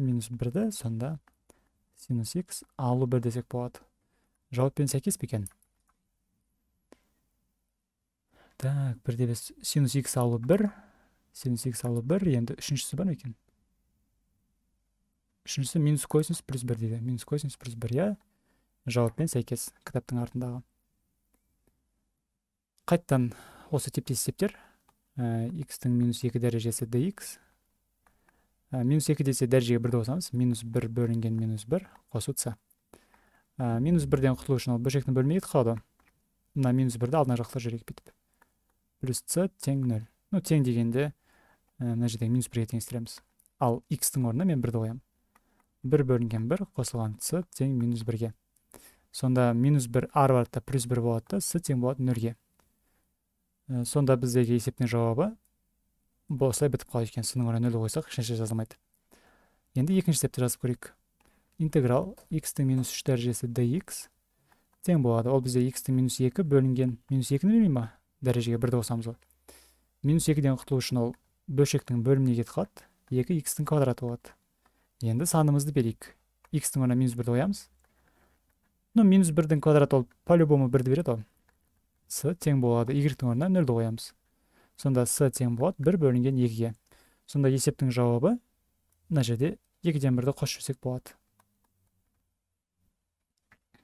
S1: минус бірді сонда синус x алу бір десек болады жауаппен сәйкес пе екен так бірде sin бес синус x алу бір синус x алу бір енді үшіншісі бар ма екен үшіншісі минус косинус плюс бір дейді минус косинус плюс бір иә жауаппен сәйкес кітаптың артындағы қайтадан осы типтес есептер ә, э, x-тің минус екі дәрежесі dx ә, минус екі десе дәрежеге бірді қосамыз минус бір бөлінген минус бір қосу ц ә, минус бірден құтылу үшін ол бөлшектің бөлмей кетіп қалады ғой мына минус бірді алдына жақта жүрейік бүйтіп плюс ц тең нөл ну тең дегенде э, мына жерде минус бірге теңестіреміз ал икстің орнына мен бірді қоямын бір бөлінген бір қосылған с тең минус бірге сонда минус бір ар барады да плюс бір болады да с тең болады нөлге э, сонда біздегі есептің жауабы бұл осылай бітіп қалады екен соның орнына нөл қойсақ ешнәрсе жазылмайды енді екінші степті жазып көрейік интеграл x-тің минус үш дәрежесі dx тең болады ол бізде x-тің минус екі бөлінген минус екіні білмей ма дәрежеге бірді қосамыз ғой минус екіден құтылу үшін ол бөлшектің бөліміне кетіп қалады екі х тің квадраты болады енді санымызды берейік х тің орнына минус бірді қоямыз ну минус бірдің квадраты ол по любому бірді береді ғой с тең болады y-тің орнына нөлді қоямыз сонда с тең болады бір бөлінген екіге сонда есептің жауабы мына жерде екіден бірді қосып жіберсек болады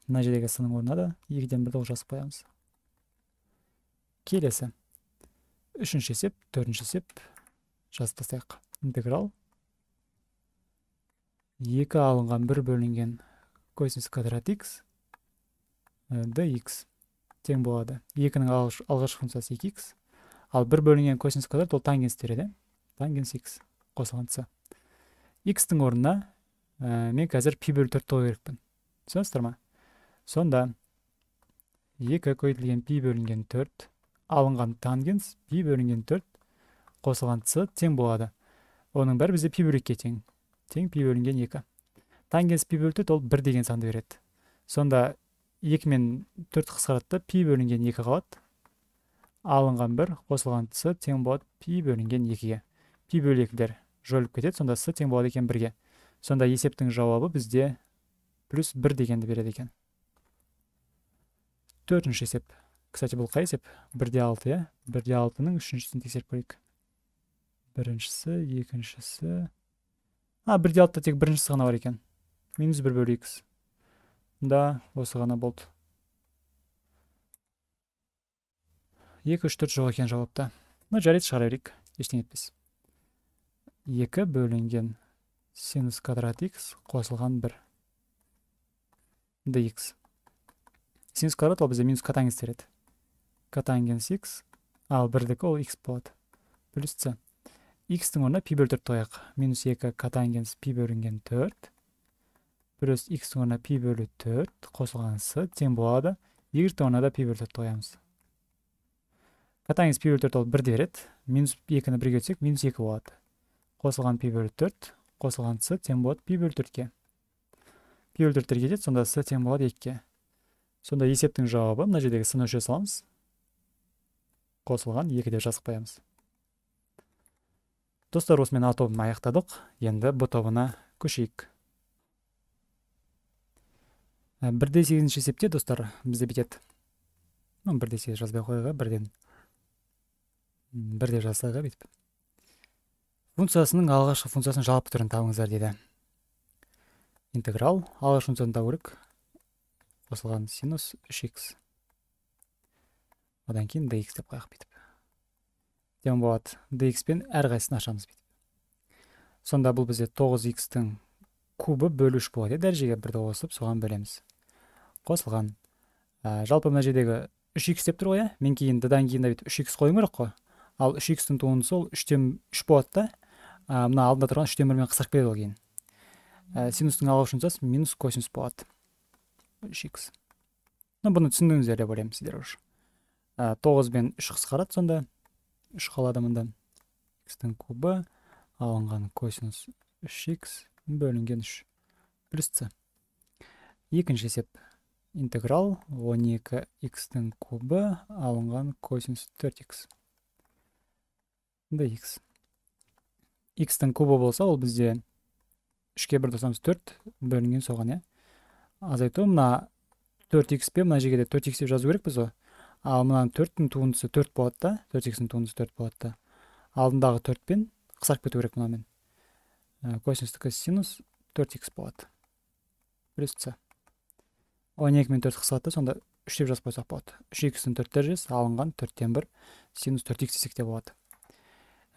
S1: мына жердегі сының орнына да екіден бірді жазып қоямыз келесі үшінші есеп төртінші есеп жазып тастайық интеграл екі алынған бір бөлінген косинус квадрат x dx э, тең болады екінің алғашқы функциясы 2x ал бір бөлінген косинус квадрат ол тангенс береді иә тангенс х қосылған x икстің орнына ә, мен қазір пи бөлі төртті қою керекпін түсінесіздер ма сонда екі көбейтілген пи бөлінген төрт алынған тангенс пи бөлінген төрт қосылған қосылғандысы тең болады оның бәрі бізде пи бөлі екіге тең тең пи бөлінген екі тангенс пи бөлі төрт ол бір деген санды береді сонда екі мен төрт қысқарады да пи бөлінген екі қалады алынған бір қосылған с тең болады пи бөлінген екіге пи бөлі екілер жойылып кетеді сонда с тең болады екен бірге сонда есептің жауабы бізде плюс бір дегенді береді екен төртінші есеп кстати бұл қай есеп бірде алты иә Бірде алтының үшіншісін тексеріп көрейік біріншісі екіншісі а бір де алтыда тек біріншісі ғана бар екен минус бір бөлі да осы ғана болды екі үш төрт жоқ екен жауапта ну жарайды шығара берейік ештеңе етпес екі бөлінген синус квадрат х қосылған бір dx синус квадрат ол бізде минус катангенс береді катангенс х ал бірдікі ол х болады плюс c x-тің орнына пи бөлі төртті қояйық минус екі катангенс пи бөлінген төрт плюс x-тің орнына пи бөлі төрт қосылған с тең болады y орнына да пи бөлі төртті қоямыз катаңыз пи бөлі төрт ол бірді береді минус екіні бірге өтсек минус екі болады қосылған пи бөлі төрт қосылған с тең болады пи бөлі төртке пи бөлі төрттер кетеді сонда с тең болады екіге сонда есептің жауабы мына жердегі сын өше саламыз қосылған екі деп жазып қоямыз достар осымен а тобын аяқтадық енді б тобына көшейік ә, бір де сегізінші есепте достар бізде бүйтеді ну бір де сегіз жазбай ақ қояйық бірден бірде жазсақ иә бүйтіп функциясының алғашқы функциясының жалпы түрін табыңыздар дейді интеграл алғашқы функцияны табу керек қосылған синус үш x одан кейін dx деп қояйық бүйтіп тең болады dx пен әрқайсысын ашамыз бүйтіп сонда бұл бізде 9x-тің кубы бөлу үш болады иә дәрежеге бірді қосып соған бөлеміз қосылған ә, жалпы мына жердегі үш x деп тұр ғой иә мен кейін д-дан кейін де бүйтіп 3x қоюым керек қой ал үш икстің туындысы ол үштен үш болады да ә, мына алдында тұрған үштен бірмен қысқарып кетеді ол кейін ә, синустың алғы минус косинус болады үш икс ну бұны түсіндіңіздер деп ойлаймын сіздер уже ә, тоғыз бен үш қысқарады сонда үш қалады мында икстің кубы алынған косинус үш икс бөлінген үш плюс с екінші есеп интеграл он екі икстің кубы алынған косинус төрт икс dx x-тің кубы болса ол бізде 3-ке 1 тосамыз 4 бөлінген соған е иә. азайту мына 4x пе мына жерге де 4x деп жазу керекпіз ғой ал мына 4-тің туындысы 4 болады да 4x-тің туындысы 4 болады да алдындағы 4-пен қысарып кету керек мынамен э, косинусті косинус 4x болады плюс c он екі мен төртті қысылады сонда 3 деп жазып қойсақ болады үш екісін төрттер жез алынған төрттен бір синус төрт икс десек те болады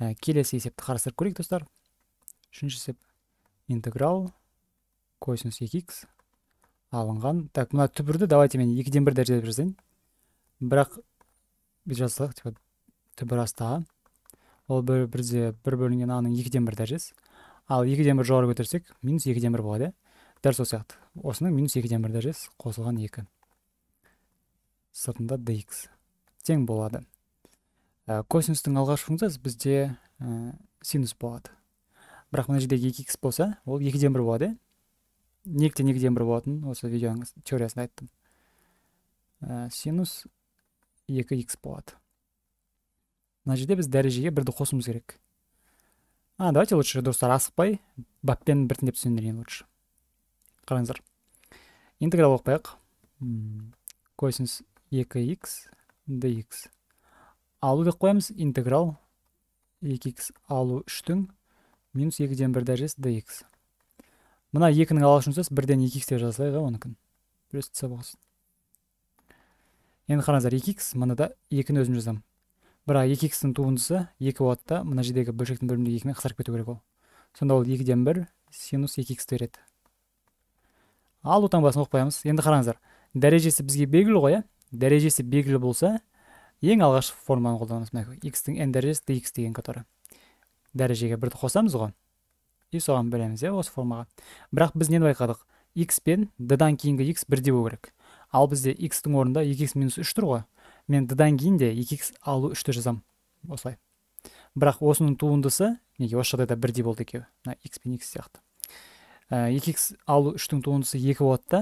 S1: ә, келесі есепті қарастырып көрейік достар үшінші есеп интеграл косинус екі х алынған так мына түбірді давайте мен екіден бір деп жазайын бірақ біз жазсақ типа түбір астағы ол бір бірде бір бөлінген аның екіден бір дәрежесі ал екіден бір жоғары көтерсек минус екіден бір болады иә дәл сол сияқты осының минус екіден бір дәрежесі қосылған екі сыртында dx тең болады ә, э, косинустың алғашқы функциясы бізде ә, синус болады бірақ мына жерде екі икс болса ол екіден бір болады иә неліктен екіден бір болатынын осы видеоның теориясында айттым ә, синус екі икс болады мына жерде біз дәрежеге бірді қосуымыз керек а давайте лучше достар асықпай баппен біртіндеп түсіндірейін лучше қараңыздар интеграл оқып қояйық косинус екі икс dx алу деп қоямыз интеграл 2х алу 3-тің минус 2-ден 1 дәрежесі dx мына 2-нің ағылшын сөзі бірден 2х деп жазылайық иә оныкін плюс c болсын енді қараңыздар 2х мынада 2-ні өзім жазам бірақ 2х-тің туындысы 2 болады да мына жердегі бөлшектің бөлімінде 2-мен қысарып кету керек ол сонда ол 2-ден 1 синус 2х береді алу таңбасын оқып қоямыз енді қараңыздар дәрежесі бізге белгілі ғой иә дәрежесі белгілі болса ең алғаш форманы қолданамыз мына x-тің n дәрежесі dx деген который дәрежеге бірді қосамыз ғой и соған бөлеміз иә осы формаға бірақ біз нені байқадық x пен d дан кейінгі x бірдей болу керек ал бізде x-тің орнында 2x минус үш тұр ғой мен d дан кейін де 2x алу үшті жазамын осылай бірақ осының туындысы неге осы жағдайда бірдей болды екеуі мына x пен x сияқты ә, екі x алу үштің туындысы екі болады да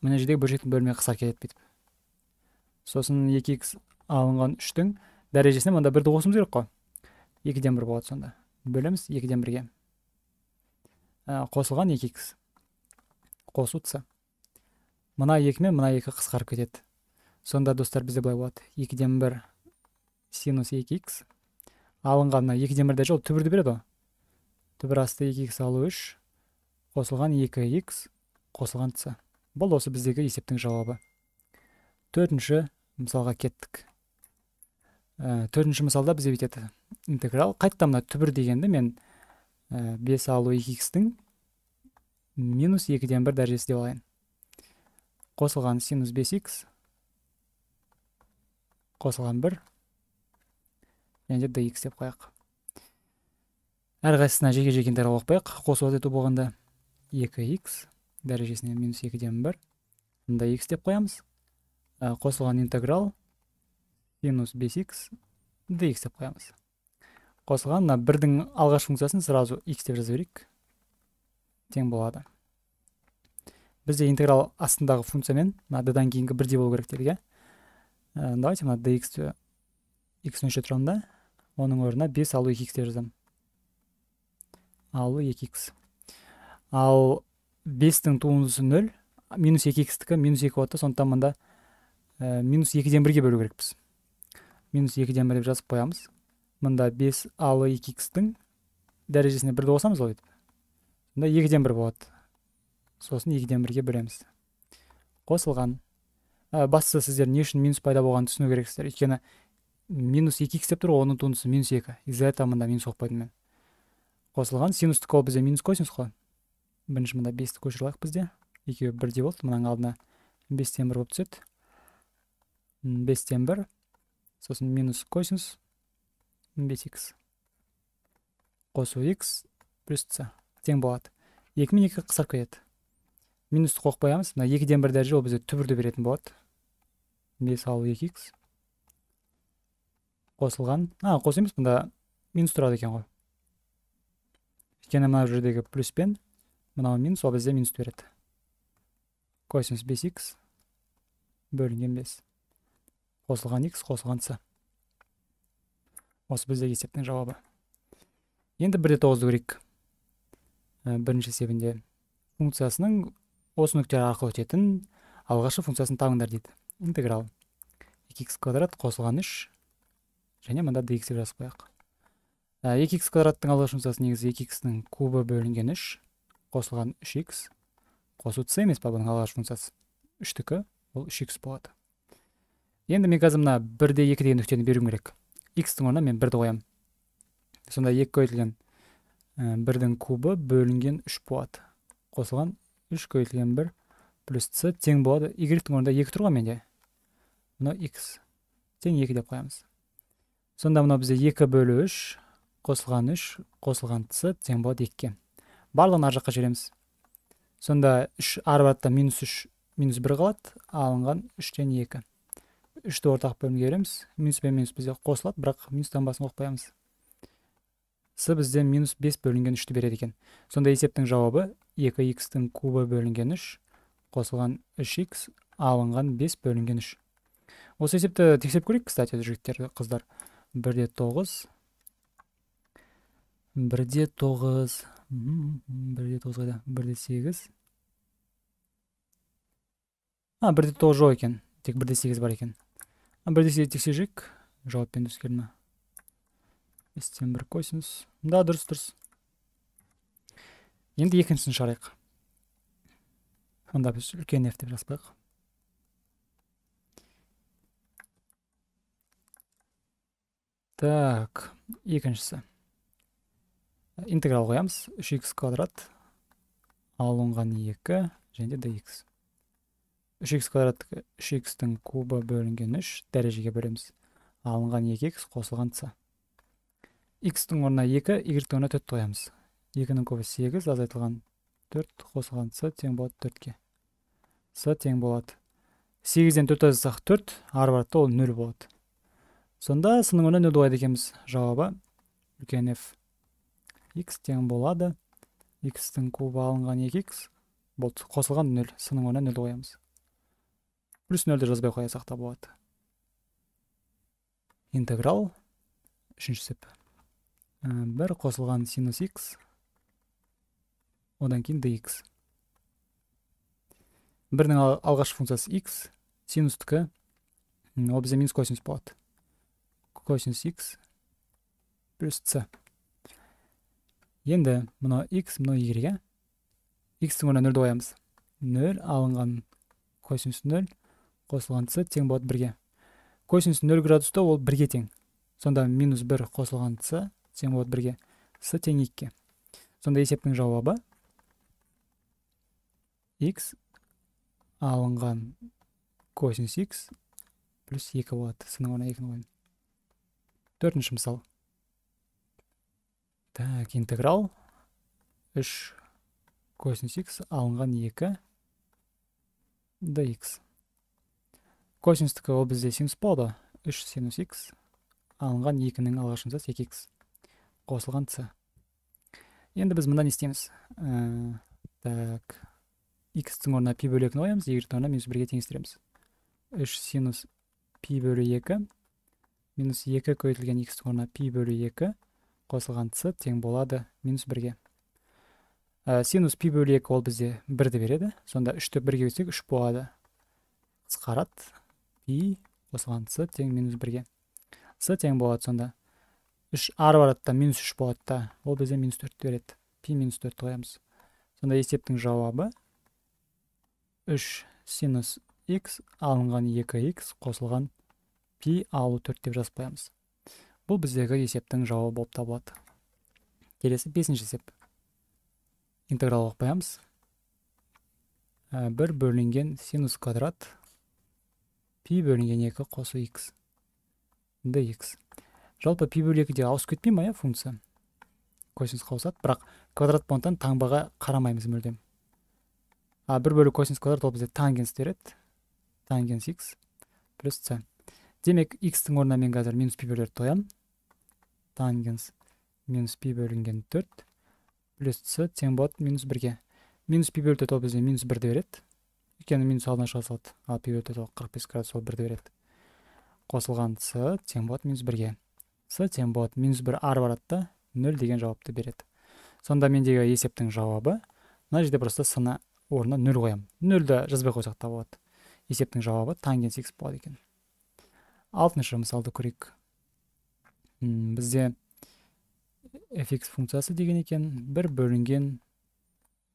S1: мына жердегі бөлшектің бөлімі қысқа кетеді бүйтіп сосын екі x алынған үштің дәрежесіне мында бірді қосуымыз керек қой екіден бір болады сонда бөлеміз екіден бірге ә, қосылған екі икс қосу ц мына екі мен мына екі қысқарып кетеді сонда достар бізде былай болады екіден бір синус екі икс алынған мына екіден бір дәреже ол түбірді береді ғой түбір асты екі икс алу үш қосылған екі икс қосылған ц бұл осы біздегі есептің жауабы төртінші мысалға кеттік ә, төртінші мысалда бізде бүйтеді интеграл қайтадан мына түбір дегенді мен ә, бес алу екі икстің минус екіден бір дәрежесі деп алайын қосылған синус бес икс қосылған бір және де dx деп қояйық әрқайсысына жеке жеке интеграл оқпайық қосу ету болғанда екі икс дәрежесіне минус екіден бір мында х деп қоямыз ә, қосылған интеграл минус 5x dx деп қоямыз қосылған мына бірдің алғашқы функциясын сразу x деп жаза берейік тең болады бізде интеграл астындағы функциямен мына дан кейінгі бірдей болу керек дедік иә э, давайте мына dx x тұрамын да оның орнына бес алу 2 x деп жазамын алу 2x ал 5-тің туындысы 0 минус 2 x минус 2 болады да сондықтан мында э, минус 2-ден бөлу керекпіз минус екіден бір деп жазып қоямыз мында бес алы екі икстің дәрежесіне бірді қосамыз ғой сонда екіден бір болады сосын екіден бірге бөлеміз қосылған ә, бастысы сіздер не үшін минус пайда болғанын түсіну керексіздер өйткені минус екі икс деп тұр ғой оның туындысы минус екі из за этого мында минус қойып қойдым мен қосылған синустікі ол бізде минус косинус қой бірінші мында бесті көшіріп алайық бізде екеуі бірдей болды мынаның алдына бестен бір болып түседі бестен бір сосын минус косинус бес икс қосу икс плюс c тең болады екі мен екі қысқарып кетеді минусты қойып қоямыз мына екіден бір дәреже ол бізге түбірді беретін болады бес ал екі икс қосылған а қос емес мында минус тұрады екен ғой өйткені мына жердегі плюс пен мынау минус ол бізде минус береді косинус бес икс бөлінген бес қосылған x қосылған c осы бізде есептің жауабы енді бір де тоғызды көрейік ә, бірінші есебінде функциясының осы нүктелер арқылы өтетін алғашқы функциясын табыңдар дейді интеграл 2x квадрат қосылған 3 және мында dx деп жазып қояйық 2x ә, квадраттың алғашқы функциясы негізі 2 x кубы бөлінген 3 қосылған 3x қосу c емес па бұның алғашқы функциясы үштікі ол үш x болады енді мен қазір мына бір де екі деген нүктені беруім керек икстің орнына мен бірді қоямын сонда екі көбейтілген э, бірдің кубы бөлінген үш болады қосылған үш көбейтілген бір плюс с тең болады игректің орнында екі тұр ғой менде мынау икс тең екі деп қоямыз сонда мынау бізде екі бөлі үш қосылған үш қосылған с тең болады екіге барлығын ар жаққа жібереміз сонда үш ары барады да минус үш минус бір қалады алынған үштен екі үшті ортақ бөлімге береміз минус пен минус бізде қосылады бірақ минус таңбасын қойып қоямыз с бізде минус бес бөлінген үшті береді екен сонда есептің жауабы екі икстің кубы бөлінген үш қосылған үш икс алынған бес бөлінген үш осы есепті тексеріп көрейік кстати жігіттер қыздар бірде тоғыз бірде тоғыз бірде тоғыз қайда бірде сегіз а бірде тоғыз жоқ екен тек бірде сегіз бар екен бірдесе тексеріп жауаппен дұрыс келді ма естен бір косинус да дұрыс дұрыс енді екіншісін шығарайық онда біз үлкен ф деп жазып так екіншісі интеграл қоямыз 3 x квадрат алынған 2 және де икс үш х квадрат үш х-тің кубы бөлінген үш дәрежеге бөлеміз алынған екі х қосылған ц х-тің орнына екі y орнына төрт қоямыз екінің кубы сегіз азайтылған төрт қосылған с тең болады төртке с тең болады сегізден төрт азайтсақ төрт ары барады ол нөл болады сонда сының орнына нөлді қояды екенбіз жауабы үлкен ф x тең болады икстің тің кубы алынған екі болды қосылған нөл сының орнына нөлді қоямыз плюс нөлді жазбай қоясақ та болады интеграл үшінші сеп э, бір қосылған синус x одан кейін dx бірінің алғашқы функциясы x синустікі ол бізде минус косинус болады косинус x плюс c енді мынау x мынау y иә x-тің орнына нөлді қоямыз нөл алынған косинус нөл қосылған с тең болады бірге косинус нөл градуста ол бірге тең сонда минус бір қосылған с тең болады бірге с тең екіге сонда есептің жауабы x алынған косинус x плюс екі болады сының орнына екіні қойдым төртінші мысал так интеграл үш косинус x алынған екі д икс косинстікі ол бізде синус болды. 3 синус x алынған 2-нің алғашында 2 x қосылған c енді біз мында не істейміз ә, так x-тің орнына пи бөлі екіні қоямыз y-тің орнына минус ге теңестіреміз 3 синус p бөлі 2 минус 2 көбейтілген x-тің орнына пи бөлі 2 қосылған c тең болады минус 1-ге. Ә, синус пи бөлі екі ол бізде 1-ді береді сонда 1-ге бөлсек 3 болады қысқарат и осыған с тең минус бірге с тең болады сонда үш ар барады да минус үш болады да ол бізге минус төртті береді пи минус төртті қоямыз сонда есептің жауабы үш синус x алынған екі x қосылған пи алу төрт деп жазып қоямыз бұл біздегі есептің жауабы болып табылады келесі бесінші есеп интеграл қоямыз ә, бір бөлінген синус квадрат пи бөлінген екі қосу x dx жалпы пи бөлі екіде ауысып кетпей ма иә функция косинус ауысады бірақ квадрат болғандықтан таңбаға қарамаймыз мүлдем а бір бөлі косинус квадрат ол бізге тангенс береді тангенс x плюс c демек x-тің орнына мен қазір минус пи бөлерді қоямын тангенс минус пи бөлінген төрт плюс c тең болады минус бірге минус пи бөлі төрт ол бізге минус бірді береді өйткені минус алдына шыға салады ал пи қырық бес градус ол бірді береді қосылған с тең болады минус бірге с тең болады минус бір ары барады да нөл деген жауапты береді сонда мендегі есептің жауабы мына жерде просто сыны орнына нөл қоямын нөлді жазбай қойсақ та болады есептің жауабы тангенс х болады екен алтыншы мысалды көрейік бізде fx функциясы деген екен бір бөлінген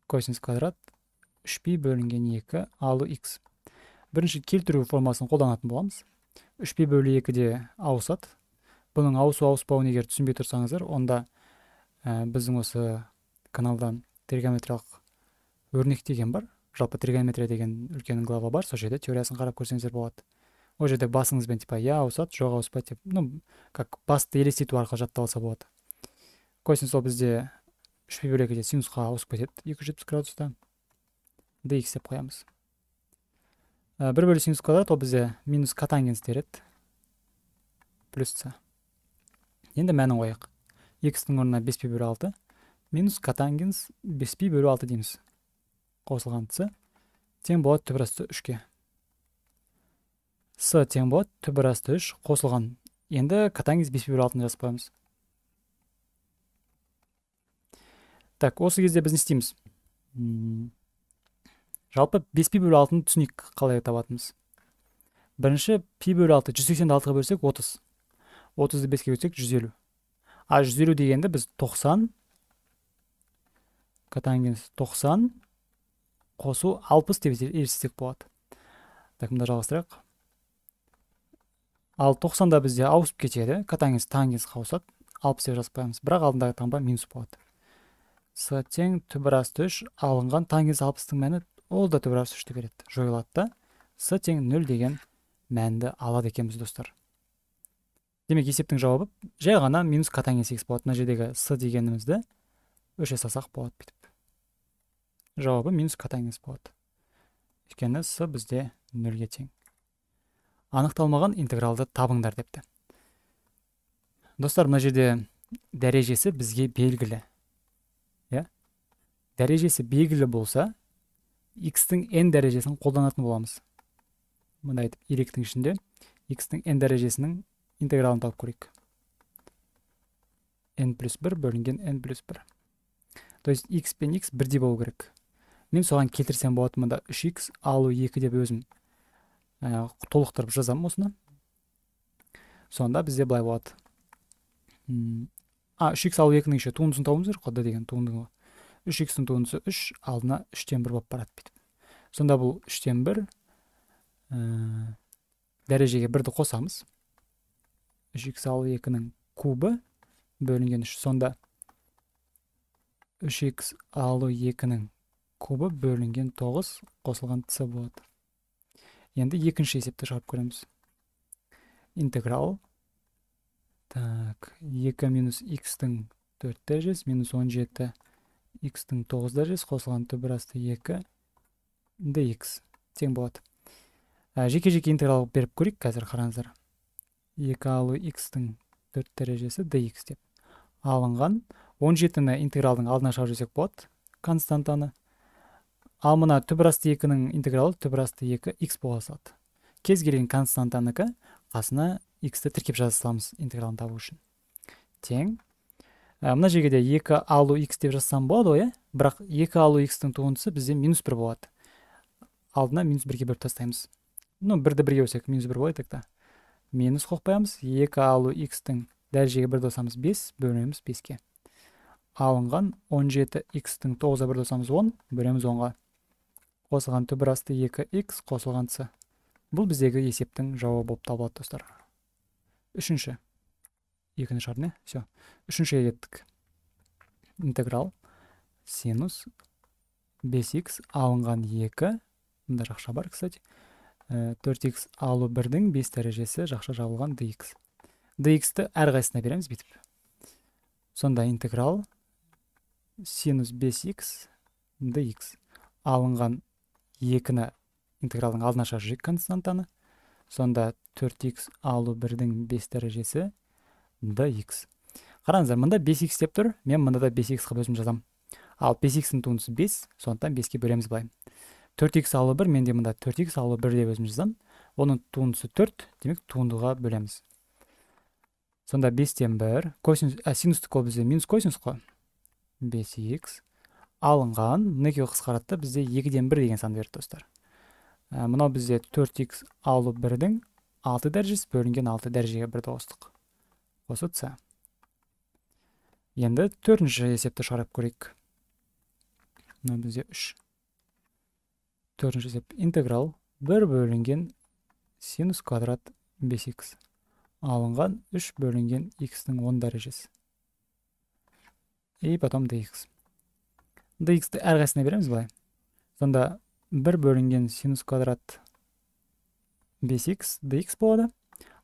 S1: косинус квадрат үш пи бөлінген екі алу x бірінші келтіру формасын қолданатын боламыз үш пи бөлі екіде ауысады бұның ауысу ауыспауын егер түсінбей тұрсаңыздар онда ә, біздің осы каналдан тригонометриялық өрнек деген бар жалпы тригонометрия деген үлкен глава бар сол жерде теориясын қарап көрсеңіздер болады ол жерде басыңызбен типа я ауысады жоқ ауыспайды деп ну как басты елестету арқылы жатталса болады косинус ол бізде үш пи бөлі екіде синусқа ауысып кетеді екі жүз жетпіс градуста dx деп қоямыз э, бір бөлі синус квадрат ол бізде минус катангенс береді плюс c енді мәнін қояйық екістің орнына бес пи бөрі алты минус катангенс бес пи бөрі алты дейміз қосылған c тең болады түбір асты үшке с тең болады түбір асты үш қосылған енді катангенс бес пи бөрі алтыны жазып қоямыз так осы кезде біз не істейміз жалпы бес пи бөлі алтыны түсінейік қалай табатынымыз бірінші пи бөлі алты жүз сексенді алтыға бөлсек отыз отызды беске бөлсек жүз елу а жүз елу дегенді біз тоқсан катангенс тоқсан қосу алпыс деп елестесек болады так мында жалғастырайық ал тоқсанда бізде ауысып кетеді катангенс тангенс ауысады алпыс деп жазып қоямыз бірақ алдындағы таңба минус болады с тең түбір асты үш алынған тангенс алпыстың мәні ол да түбір үшті жойылады да с тең нөл деген мәнді алады екенбіз достар демек есептің жауабы жай ғана минус к таңден болады мына жердегі с дегенімізді өше салсақ болады бүйтіп жауабы минус к болады өйткені с бізде нөлге тең анықталмаған интегралды табыңдар депті достар мына жерде дәрежесі бізге белгілі иә дәрежесі белгілі болса x-тің n дәрежесін қолданатын боламыз мындай айтып иректің ішінде x-тің n дәрежесінің интегралын тауып көрейік n плюс бір бөлінген n плюс бір то есть x пен x бірдей болу керек мен соған келтірсем болады мында 3x алу 2 деп өзім ә, толықтырып жазамын осыны сонда бізде былай болады а 3x алу екінің еще туындысын табуымыз керек қой д деген туындыны үш икстің туындысы үш алдына үштен бір болып барады бүйтіп сонда бұл үштен бір ә, дәрежеге бірді қосамыз үш икс ал екінің кубы бөлінген үш сонда үш икс алу екінің кубы бөлінген тоғыз қосылған ц болады енді екінші есепті шығарып көреміз интеграл так екі минус икстің тің дәрежесі минус он жеті x-тің 9 дәрежесі қосылған түбір асты 2 dx Тен болады ә, жеке жеке интеграл беріп көрек, қазір қараңыздар 2 алу x-тің 4 дәрежесі dx деп алынған 17-ні интегралдың алдына шау жүрсек болады константаны ал мына түбір асты 2-нің интегралы түбір асты 2 x бола салады кез келген константаны қасына x-ті тіркеп жазысыламыз интегралын табу үшін тең Ә, мына жерге де екі алу икс деп жазсам болады ғой иә бірақ екі алу икстің тің туындысы бізде минус бір болады алдына минус бірге бөліп тастаймыз ну бірді бірге бөлсек минус бір болады тогда минус қойып қоямыз екі алу икстің тің дәрежеге бірді қосамыз бес бөлеміз беске алынған он жеті икстің тің тоғызға бірді қосамыз он бөлеміз онға қосылған түбір асты екі икс қосылған с бұл біздегі есептің жауабы болып табылады достар үшінші екінші шар не все үшіншіге кеттік интеграл синус 5x алынған 2 мында жақша бар кстати 4x алу 1-дің 5 дәрежесі жақша жабылған dx dx-ті әрқайсысына береміз бүйтіп сонда интеграл синус 5x dx алынған 2-ні интегралдың алдына шығарып константаны сонда 4x алу 1-дің 5 дәрежесі x қараңыздар мында 5x деп тұр мен мында да 5x қылып өзім жазамын ал 5 x тің туындысы 5 сондықтан 5-ке бөлеміз былай 4x алу 1 менде мында 4x алу 1 деп өзім жазамын оның туындысы 4 демек туындыға бөлеміз сонда 5-тен 1 косинус ә, синустік ол бізде минус косинус қой 5x алынған қысқарады қысқаратты бізде 2-ден 1 деген санды берді достар ә, мынау бізде 4x алу 1-дің 6 дәрежесі бөлінген 6 дәрежеге бірді қостық Осы қосылса енді төртінші есепті шығарып көрейік мынау бізде үш төртінші есеп интеграл бір бөлінген синус квадрат 5х алынған үш бөлінген x-тің 10 дәрежесі и потом dx dx-ті әрқайсысына береміз былай сонда бір бөлінген синус квадрат 5х dx болады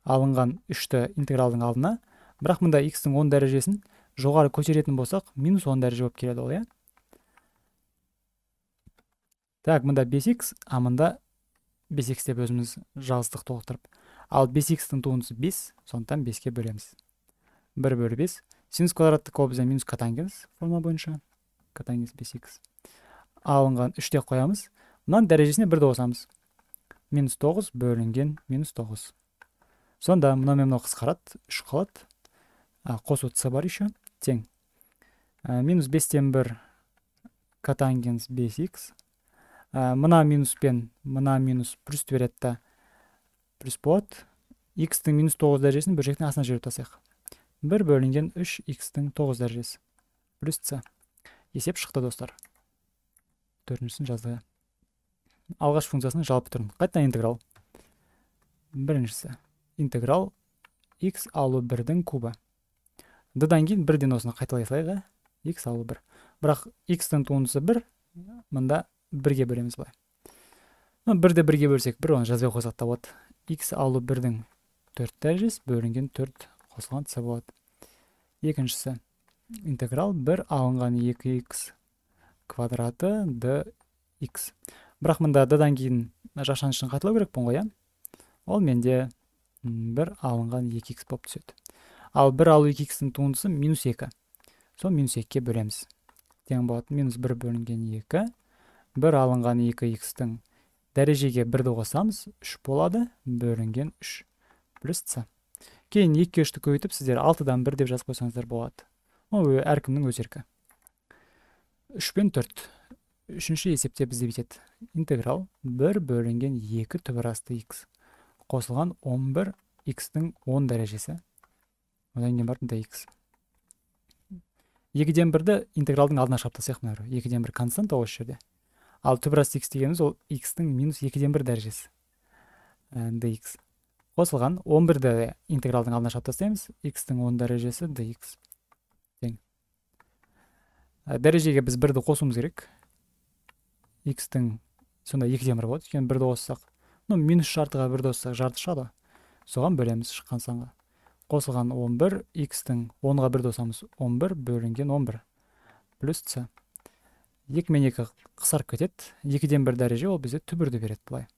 S1: алынған үшті интегралдың алдына бірақ мында x-тің он дәрежесін жоғары көтеретін болсақ минус он дәреже болып келеді ол иә так мында 5x а мында 5x деп өзіміз жаздық толықтырып ал 5x-тің туындысы 5 сондықтан 5-ке бөлеміз 1 бөлі 5 синус квадраттық кобузден минус катангенс форма бойынша катангенс 5x алынған 3 деп қоямыз мынаның дәрежесіне 1 қосамыз минус 9 бөлінген минус 9 сонда мынау мен мынау қысқарады 3 қалады қосу қос бар еще тең ә, минус бестен бір катангенс бес икс ә, мына минуспен мына минус плюс береді да плюс болады икстің минус тоғыз дәрежесін бір астына жіберіп тастайық бір бөлінген үш икстің тоғыз дәрежесі плюс с есеп шықты достар төртіншісін жазды алғаш функциясының жалпы түрін қайтадан интеграл біріншісі интеграл x алу бірдің кубы дан кейін бірден осыны қайталай салайық иә x ал бір бірақ х-тың туындысы бір мында бірге бөлеміз былай ну бірді бірге бөлсек бір оны жазбай қойсақ та болады x алу бірдің төрт дәрежесі бөлінген төрт қосылған с болады екіншісі интеграл бір алынған екі x квадраты д dx бірақ мында дан кейін жақшаның ішін қайталау керекпін ғой иә ол менде бір алынған екі х болып түседі ал бір алу екі икстің туындысы минус екі сол минус екіге бөлеміз тең болады минус бір бөлінген екі бір алынған екі икстің дәрежеге бірді қосамыз үш болады бөлінген үш плюс ц кейін екіге үшті көбейтіп сіздер алтыдан бір деп жазып қойсаңыздар болады ол әркімнің өз еркі үш пен төрт үшінші есепте бізде бүйтеді интеграл бір бөлінген екі түбір асты х қосылған 11 бір х-тің он дәрежесі одан кейін барып d x екіден бірді интегралдың алдына шығарып тастайық мына екіден бір константа осы жерде ал түбірас x дегеніміз ол x-тің минус екіден бір дәрежесі dx ә, қосылған 11-ді интегралдың алдына шығарып тастаймыз x-тің 10 дәрежесі dx тең ә, дәрежеге біз бірді қосуымыз керек x-тің сонда екіден бір болады өйткені бірді қоссақ ну минус жартыға бірді қоссақ жарты шығады ғой соған бөлеміз шыққан санға қосылған 11 x-тің 10-ға 1 досамыз 11 бөлінген 11 плюс c 2 мен екі қысарып кетеді 2-ден бір дәреже ол бізде түбірді береді былай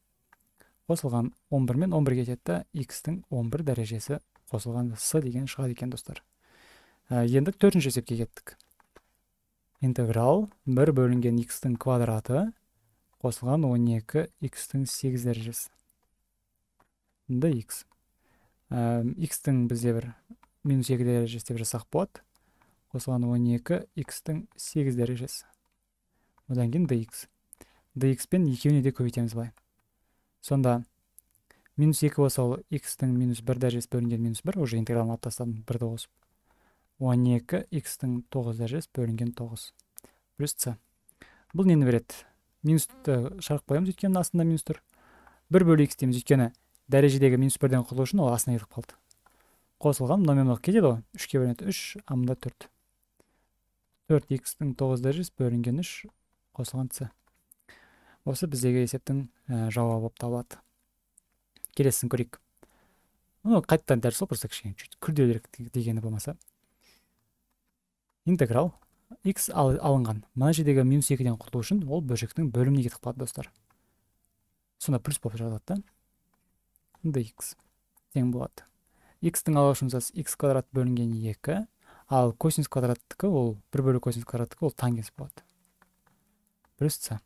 S1: қосылған 11 мен 11 кетеді x-тің 11 дәрежесі қосылған с деген шығады екен достар ә, енді төртінші есепке кеттік интеграл 1 бөлінген x-тің квадраты қосылған 12 x-тің 8 дәрежесі x ә, x-тің бізде бір минус екі дәрежесі деп жасақ болады қосылған он екі икстің сегіз дәрежесі одан кейін dx dx пен екеуіне де көбейтеміз былай сонда минус екі болса ол икстің минус бір дәрежесі бөлінген минус бір уже интегралын алып тастадым бірді қосып он екі икстің тің тоғыз дәрежесі бөлінген тоғыз плюс c бұл нені береді минусты шығарып қоямыз өйткені астында минус тұр бір бөлі икс дейміз өйткені дәрежедегі минус бірден құтылу үшін ол астына кетіп қалды қосылған мынау мен мынау кетеді ғой үшке бөлінеді үш а мында төрт төрт икстің тоғыз дәрежесі бөлінген үш қосылған ц осы біздегі есептің ә, жауабы болып табылады келесісін көрейік ну қайтадан дәріс сол просто кішкене чуть күрделірек дегені болмаса интеграл x ал, алынған мына жердегі минус екіден құтылу үшін ол бөлшектің бөліміне кетіп қалады достар сонда плюс болып жазылады да dx тең болады x-тің алғы x квадрат бөлінген 2 ал косинус квадраттікі ол 1 бөлі косинус квадраттікі ол тангенс болады c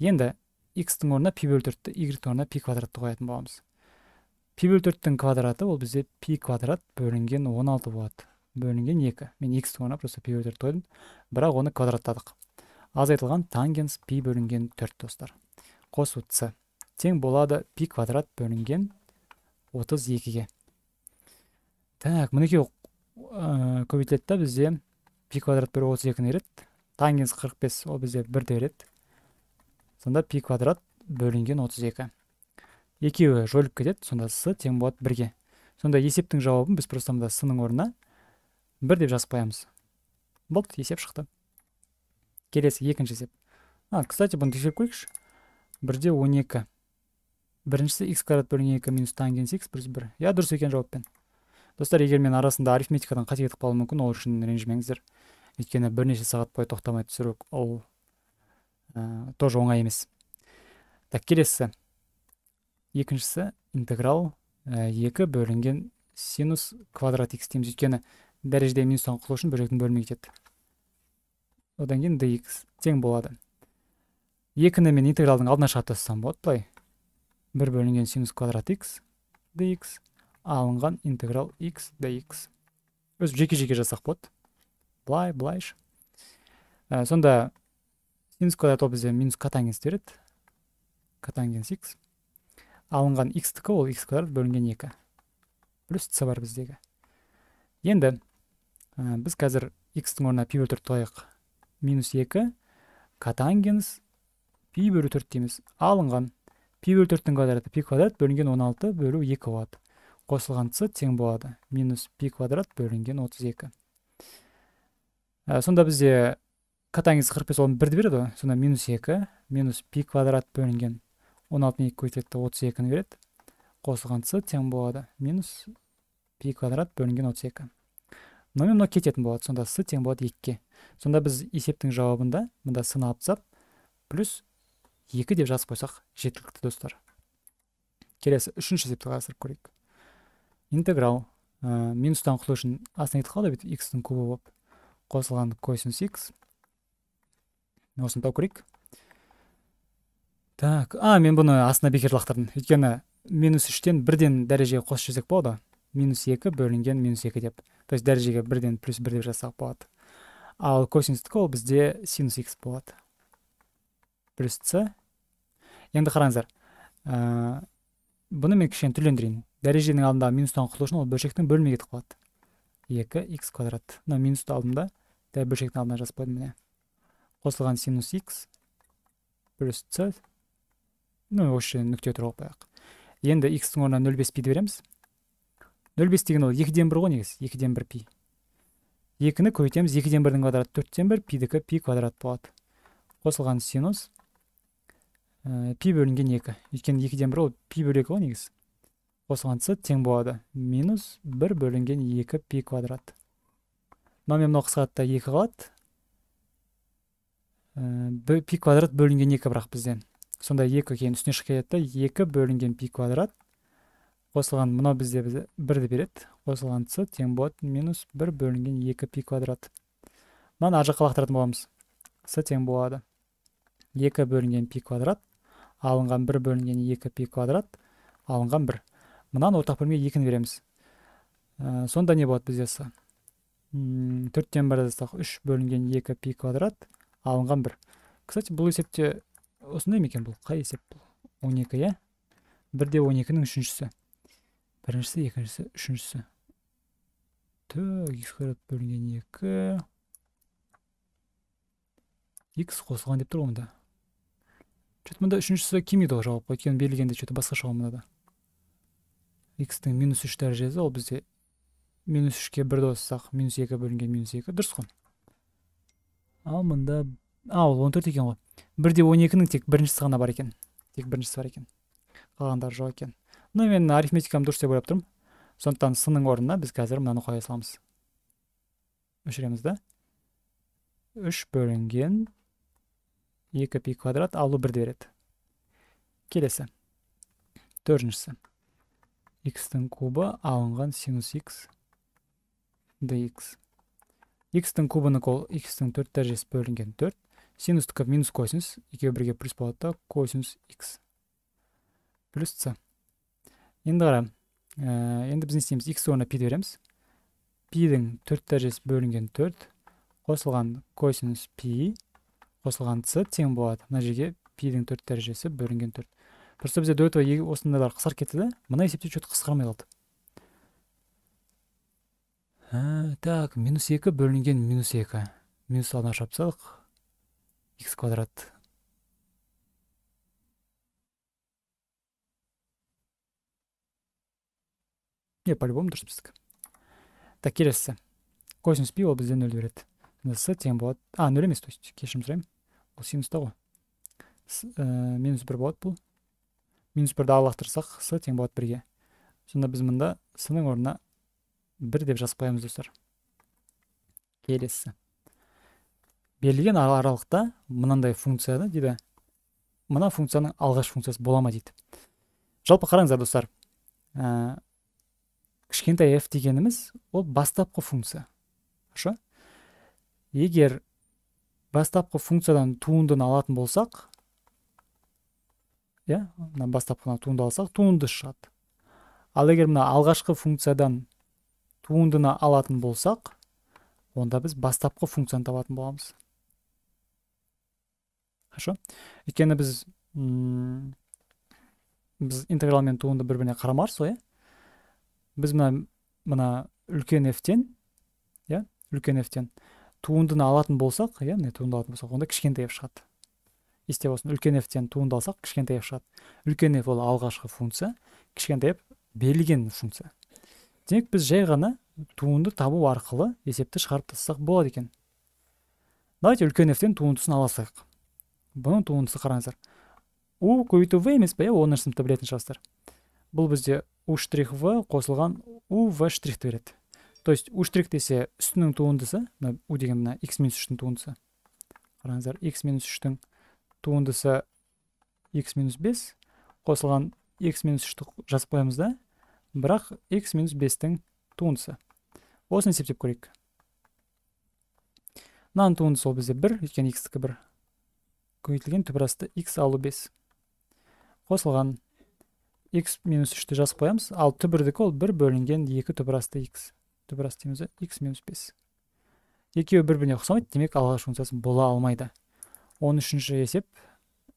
S1: енді x-тің орнына пи бөлі төртті y-тің орнына пи квадратты қоятын боламыз пи бөлі төрттің квадраты ол бізде пи квадрат бөлінген 16 болады бөлінген 2 мен x-тің орнына просто пи бөлі төртті қойдым бірақ оны квадраттадық азайтылған тангенс пи бөлінген төрт достар қосу c тең болады пи квадрат бөлінген отыз екіге так мінекей ә, көбейтіледі да бізде пи квадрат бір отыз екіні береді тангенс қырық бес ол бізде бірді береді сонда пи квадрат бөлінген отыз екі екеуі жойылып кетеді сонда с тең болады бірге сонда есептің жауабын біз просто мында с-ның орнына бір деп жазып қоямыз болды есеп шықты келесі екінші есеп а кстати бұны тексеріп көрейікші бірде он екі біріншісі x квадрат бөлінген екі минус тангенс x плюс бір иә дұрыс екен жауаппен достар егер мен арасында арифметикадан қате кетіп қалуым мүмкін ол үшін ренжімеңіздер өйткені бірнеше сағат бойы тоқтамай түсіру ол ә, тоже оңай емес так келесі екіншісі интеграл екі бөлінген синус квадрат x дейміз өйткені дәрежеде минустан құтылу үшін бөлектің бөлмей кетеді одан кейін dx тең болады екіні мен интегралдың алдына шығарып тастасам болады былай бір бөлінген синус квадрат x dx алынған интеграл x dx Өз жеке жеке жасақ болады былай былайша ә, сонда синус квадрат ол бізде минус катангенс береді катангенс x алынған x-тікі ол x квадрат бөлінген 2 плюс с бар біздегі енді ә, біз қазір x-тің орнына пи бөлі тұлайық. қояйық минус екі катангенс пи бөлу төрт дейміз алынған пи бөлі төрттің квадраты пи квадрат бөлінген 16 бөлу 2 болады қосылғандысы тең болады минус пи квадрат бөлінген 32 ә, сонда бізде катаңыз 45 оны бірді береді сонда минус 2 минус пи квадрат бөлінген 16 мен екі көтерілді 32-ні береді қосылғандысы тең болады минус пи квадрат бөлінген 32 мынау мен мынау кететін болады сонда с тең болады 2-ге сонда біз есептің жауабында мында сын алып тастап плюс екі деп жазып қойсақ жеткілікті достар келесі үшінші есепті қарастырып көрейік интеграл ә, э, минустан құтылу үшін астына кетіп қалды бүйтіп икстің кубы болып қосылған косинус икс осыны тауып көрейік так а мен бұны астына бекер лақтырдым өйткені минус үштен бірден дәрежеге қосып жіберсек болады минус екі бөлінген минус екі деп то есть дәрежеге бірден плюс бір деп жазсақ болады ал косинустікі ол бізде синус икс болады плюс c енді қараңыздар ә, бұны мен кішкене түрлендірейін дәреженің алдындағы минустан құтылу үшін ол бөлшектің бөліміне кетіп қалады екі x квадрат мына минусты алдым да дәл бөлшектің алдына жазып қойдым міне қосылған синус x плюс c ну осы жерден нүкте тұрғызып қояйық енді икстің орнына нөл бес пиді береміз нөл бес деген ол екіден бір ғой негізі екіден бір пи екіні көбейтеміз екіден бірдің квадраты төрттен бір пидікі пи квадрат болады қосылған синус ә, пи бөлінген екі өйткені екіден бір ол пи бөлек ғой негізі қосылғандысы тең болады минус бір бөлінген екі пи квадрат мынау мен мынау екі қалады ә, э, пи квадрат бөлінген екі бірақ бізден сонда екі кейін үстіне шығып кетеді да екі бөлінген пи квадрат қосылған мынау бізде бізде бірді береді қосылғандысы тең болады минус бір бөлінген екі пи квадрат мынаны ар жаққа лақтыратын боламыз с тең болады екі бөлінген пи квадрат алынған бір бөлінген екі пи квадрат алынған бір мынаны ортақ бөлімге екіні береміз ә, сонда не болады бізде с төрттен бірді жазсақ үш бөлінген екі пи квадрат алынған бір кстати бұл есепте осындай ма екен бұл қай есеп бұл он екі иә бір де он екінің үшіншісі біріншісі екіншісі үшіншісі тө х квадрат бөлінген екі х қосылған деп тұр ғой че то мында келмейді ғой жауап өйткені берілгенде че то басқаша ғой мынада x минус үш дәрежесі ол бізде минус үшке бірді қоссақ минус екі бөлінген минус екі дұрыс қой ал мында а ол он төрт екен ғой бір де он екінің тек біріншісі ғана бар екен тек біріншісі бар екен қалғандары жоқ екен ну мен арифметикам дұрыс деп ойлап тұрмын сондықтан сынның орнына біз қазір мынаны қоя саламыз өшіреміз да үш бөлінген 2 пи квадрат алу бірді береді келесі төртіншісі x-тің кубы алынған синус x dx x-тің кубыны ол x-тің төрт дәрежесі бөлінген төрт синустікі минус косинус екеуі бірге плюс болады да косинус x плюс c енді қара э, енді біз не істейміз x орнына пи береміз пидің төрт дәрежесі бөлінген төрт қосылған косинус пи қосылған c тең болады мына жерге пидің төрт дәрежесі бөлінген төрт просто бізде до этого осындайлар қысқарып кетті да мына есепте че то қысқармай қалды ә, так минус екі бөлінген минус екі минус шығарып тастадық x квадрат не по любому дұрыс біздікі так келесісі косинус пи ол бізде нөлді береді с тең болады а нөл емес то есть кешірім сұраймын косинус та ғой минус бір болады бұл минус бірді лақтырсақ с тең болады бірге сонда біз мында с ның орнына бір деп жазып қоямыз достар келесі берілген аралықта мынандай функцияны дейді мына функцияның алғаш функциясы бола ма дейді жалпы қараңыздар достар ә, кішкентай f дегеніміз ол бастапқы функция хорошо егер бастапқы функциядан туындыны алатын болсақ иә мына бастапқынан туынды алсақ туынды шығады ал егер мына алғашқы функциядан туындыны алатын болсақ онда біз бастапқы функцияны табатын боламыз хорошо өйткені біз біз интеграл мен туынды бір біріне қарамас ғой иә біз мына мына үлкен f тен иә үлкен f тен туындыны алатын болсақ иә міне туынды алатын болсақ онда кішкентай ф шығады есте болсын үлкен фтен туынды алсақ кішкентай ф шығады үлкен f ол алғашқы функция кішкентай ф берілген функция демек біз жай ғана туынды табу арқылы есепті шығарып тастасақ болады екен давайте үлкен фтен туындысын аласақ бұның туындысы қараңыздар у көбейту в емес пе иә оныншы сыныпта білетін шығарсыздар бұл бізде у штрих в қосылған у в штрихті береді то есть у штрих десе үстінің туындысы мына у деген мына x минус үштің туындысы қараңыздар x минус үштің туындысы x минус бес қосылған x минус үшті жазып қоямыз да бірақ x минус бестің туындысы осыны есептеп көрейік мынаның туындысы ол бізде бір өйткені икстікі бір көбейтілген түпірасты x алу бес қосылған x минус үшті жазып қоямыз ал түбірдікі ол бір бөлінген екі түпірасты икс дыбырас дейміз x минус бес екеуі бір біріне ұқсамайды демек алғаш функциясы бола алмайды он үшінші есеп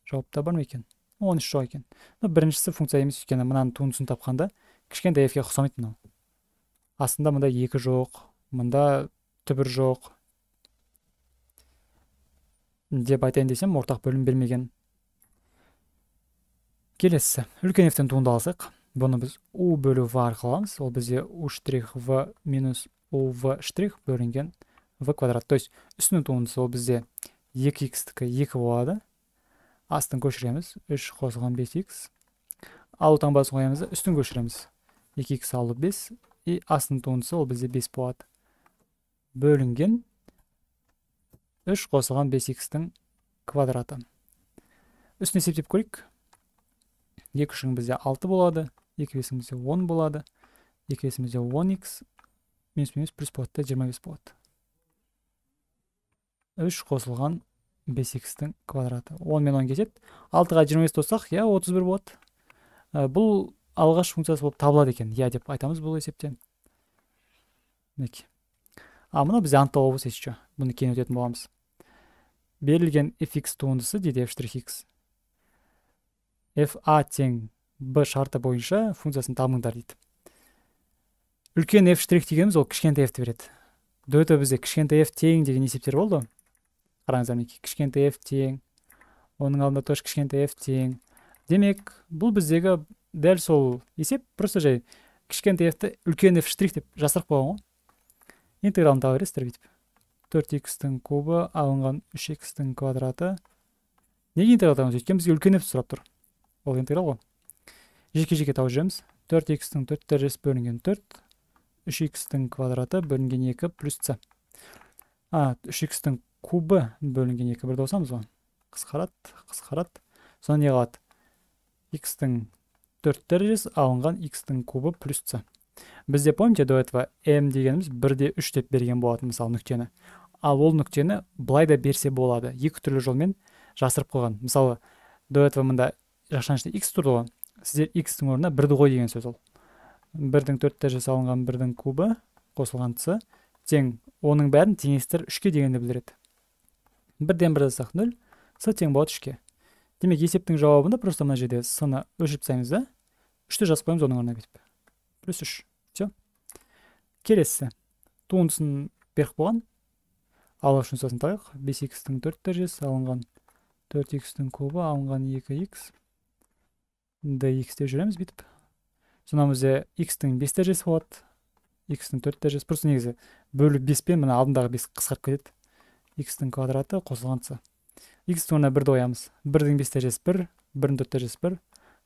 S1: жауапта бар ма екен он үш жоқ екен но біріншісі функция емес өйткені мынаның туындысын тапқанда кішкентай фке ұқсамайды мынау астында мында екі жоқ мында түбір жоқ деп айтайын десем ортақ бөлім бермеген келесісі үлкен фтен туындалсақ бұны біз у бөлу арқылы ол бізде у штрих в минус у в штрих бөлінген в квадрат то есть үстінің туындысы ол бізде 2 x тікі 2 болады астын көшіреміз 3 қосылған 5 x алу таңбасын қоямыз да үстін көшіреміз 2 x алып 5 и астың туындысы ол бізде 5 болады бөлінген 3 қосылған 5 x тің квадраты үстін есептеп көрейік екі үшін бізде 6 болады екі бесімізде он болады екі бесімізде он икс минус минус плюс болады да жиырма бес болады үш қосылған бес икстің квадраты он мен он кетеді алтыға жиырма бес қоссақ иә отыз бір болады ә, бұл алғаш функциясы болып табылады екен иә деп айтамыз бұл есепте мінекей а бізде анықтау анықталуымыз еще бұны кейін өтетін боламыз берілген fx туындысы дейді f штрих x а тең б шарты бойынша функциясын дамыңдар дейді үлкен f штрих дегеніміз ол кішкентай фті береді до этого бізде кішкентай f тең деген есептер болды қараңыздар мінекей кішкентай f тең оның алдында тоже кішкентай f тең демек бұл біздегі дәл сол есеп просто жай кішкентай fті үлкен f штрих деп жасырып қойған ғой интегралын таба бересіздер бүйтіп төрт икстің кубы алынған үш икстің квадраты неге интеграл табамыз өйткені бізге үлкен f сұрап тұр ол интеграл ғой жеке жеке тауып жібереміз төрт х-тің төрт дәрежесі бөлінген төрт үш х квадраты бөлінген екі плюс с а үш х кубы бөлінген екі бірді қосамыз ғой қысқарады қысқарады содан не қалады х-тің төрт дәрежесі алынған х-тің кубы плюс с бізде помните до этого м дегеніміз бір де үш деп берген болатын мысалы нүктені ал ол нүктені былай да берсе болады екі түрлі жолмен жасырып қойған мысалы до этого мында жақшаның ішінде х тұрды ғой сіздер икстің орнына бірді қой деген сөз ол бірдің төртте жасалынған бірдің кубы қосылған ц тең оның бәрін теңестір үшке дегенді білдіреді бірден бір жазсақ нөл с тең болады үшке демек есептің жауабында просто мына жерде с ны өшіріп тастаймыз да үшті жазып қоямыз оның орнына бүйтіп плюс үш все келесісі туындысын беріп қойған ал үшін сосын табайық бес икстің төрт дәрежесі алынған төрт икстің кубы алынған екі икс dx-те жүреміз бейтіп. Сонан бізде x-тің 5 дәрежесі болады, x-тің 4 дәрежесі. Просы негізі бөліп 5-пен, мұны алдындағы 5 қысқарып кетеді. x-тің квадраты қосылғанысы. x-тің орына 1-ді ойамыз. 1-дің 5 дәрежесі 1, 1-дің 4 дәрежесі 1,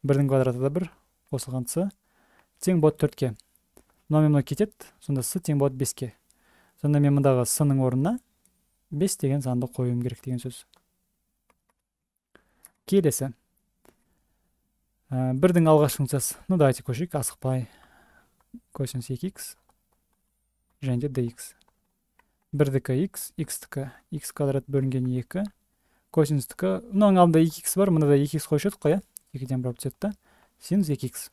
S1: 1-дің квадраты да 1 қосылғанысы. Тең болады 4-ке. Мұна мен кетеді, сонда сы тең болады 5-ке. Сонда мен мұндағы сының орнына 5 деген санды қойым керек деген сөз. Келесі. Э, бірдің алғашқы функциясы ну давайте көшейік асықпай косинус екі икс және де dx бірдікі x x-тікі x квадрат бөлінген 2 косинустікі мынаның алдында 2x бар мынада 2x қойшы едік қой иә екіден болып түседі да синус 2x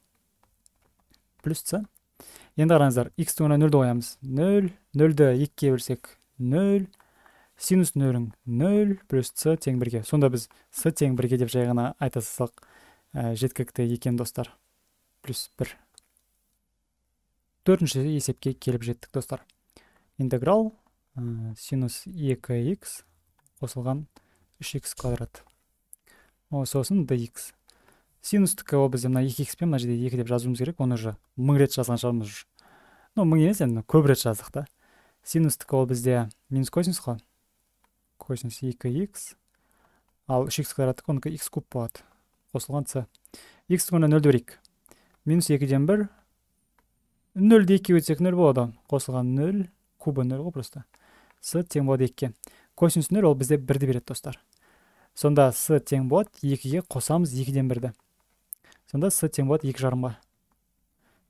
S1: плюс c енді қараңыздар x орнына нөлді қоямыз нөл нөлді екіге бөлсек нөл синус нөлің нөл плюс c тең бірге сонда біз с тең бірге деп жай ғана айта салсақ Ә, жеткілікті екен достар плюс бір төртінші есепке келіп жеттік достар интеграл ә, синус 2х қосылған 3х квадрат О, сосын dx синустікі ол бізде мына 2х пен мына жерде 2 деп жазуымыз керек оны уже мың рет жазған шығармыз уже ну мың емес енді көп рет жаздық та синустікі ол бізде минус косинус қой косинус 2х ал 3х квадраттікі оныкі х куб болады қосылған с x орнына нөлді берейік минус екіден бір нөлді екіге өтсек нөл болады қосылған нөл кубы нөл ғой просто с тең болады екіге косинус нөл ол бізде бірді береді достар сонда с тең болады екіге қосамыз екіден бірді сонда с тең болады екі жарымға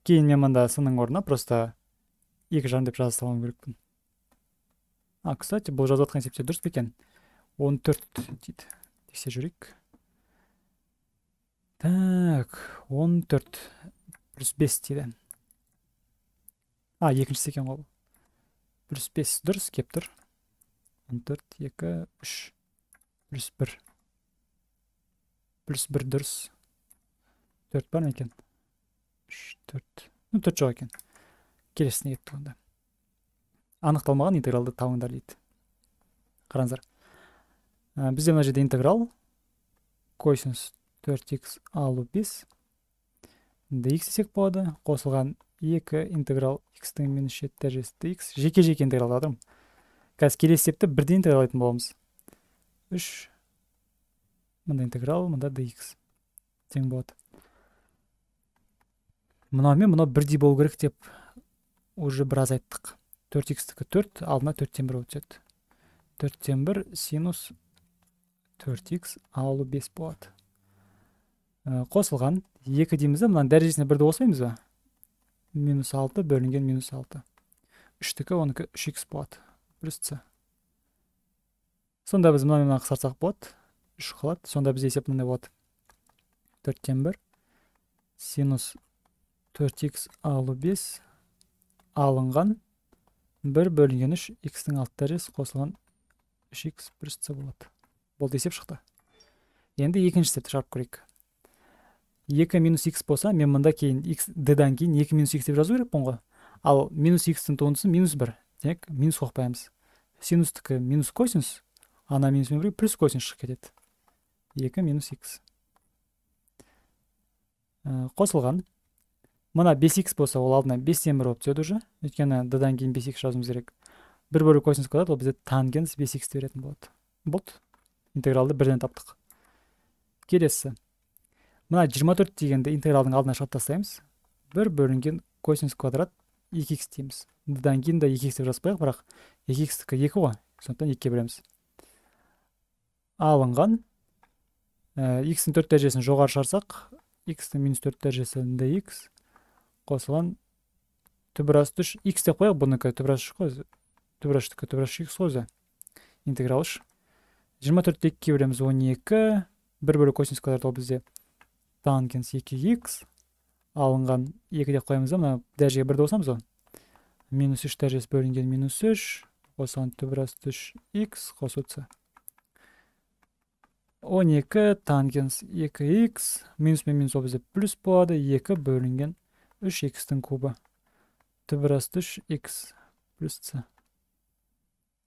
S1: кейін мен мында сының орнына просто екі жарым деп жаза салуым керекпін а кстати бұл жазып жатқан есептер дұрыс па екен он төрт дейді тексеріп жүрейік Так, 14 плюс 5 дейді. А, екіншісі екен ол. Плюс 5 дұрыс кептір. 14, 2, 3, плюс 1. Плюс 1 дұрыс. 4 бар мекен. 3, 4. Ну, 4 жоқ екен. Келесіне кетті онда. Анықталмаған интегралды тауындар дейді. Қаранзар. Ә, бізде мұна жеде интеграл. Койсіңіз 4x алу 5 dx десек болады қосылған 2 интеграл x-тің минус жеті дәрежесі dx жеке жеке интеграл жатырмын қазір келесі бірден интеграл интегралайтын боламыз 3 Мұнда интеграл мұнда dx тең болады мынау мен мынау бірдей болу керек деп уже біраз айттық 4 x тікі 4 алдына 4-тен бір болып 4 4-тен бір синус 4 x алу 5 болады Э, қосылған екі дейміз да мынаның дәрежесіне бірді қоспаймыз ба минус алты бөлінген минус алты үштікі оныкі үш икс болады плюс c сонда біз мынаны мынаны қысқартсақ болады үш қалады сонда бізде есеп мынандай болады төрттен бір синус төрт икс алу бес алынған бір бөлінген үш икстің алты дәрежесі қосылған үш икс плюс c болады болды есеп шықты енді екінші есепті шығарып көрейік екі минус x болса мен мында кейін x дан кейін екі минус x деп жазу керекпін ғой ал минус x туындысы минус бір демек минус қоқпаймыз синустікі минус косинус ана минуспен бірге плюс косинус шығып кетеді екі минус x э, қосылған мына бес x болса ол алдына бестен бір болып түседі уже өйткені дан кейін бес x жазуымыз керек бір бөлу косинус квадрат ол бізде тангенс бес х беретін болады болды интегралды бірден таптық келесі мына жиырма төрт дегенді интегралдың алдына шығарып тастаймыз бір бөлінген косинус квадрат екі икс дейміз одан кейін де екі икс деп жазбайық бірақ екі икстікі екі ғой сондықтан екіге бөлеміз алынған э, икстің төрт дәрежесін жоғары шығарсақ икстің минус төрт дәрежесінде икс қосылған түбір асты үш икс деп қояйық бұнікі түбір асты үш қой түбір үштікі түбір үш икс қой өзі интеграл үш жиырма төртті екіге бөлеміз он екі бір бөлік косинус квадрат ол бізде тангенс 2х алынған екі деп қоямыз да мына дәрежеге бірді қосамыз ғой минус үш дәрежесі бөлінген минус үш осыған асты үш икс қосу ц он екі тангенс екі икс минус пен минус ол бізде плюс болады екі бөлінген үш икстің кубы түбір асты үш икс плюс ц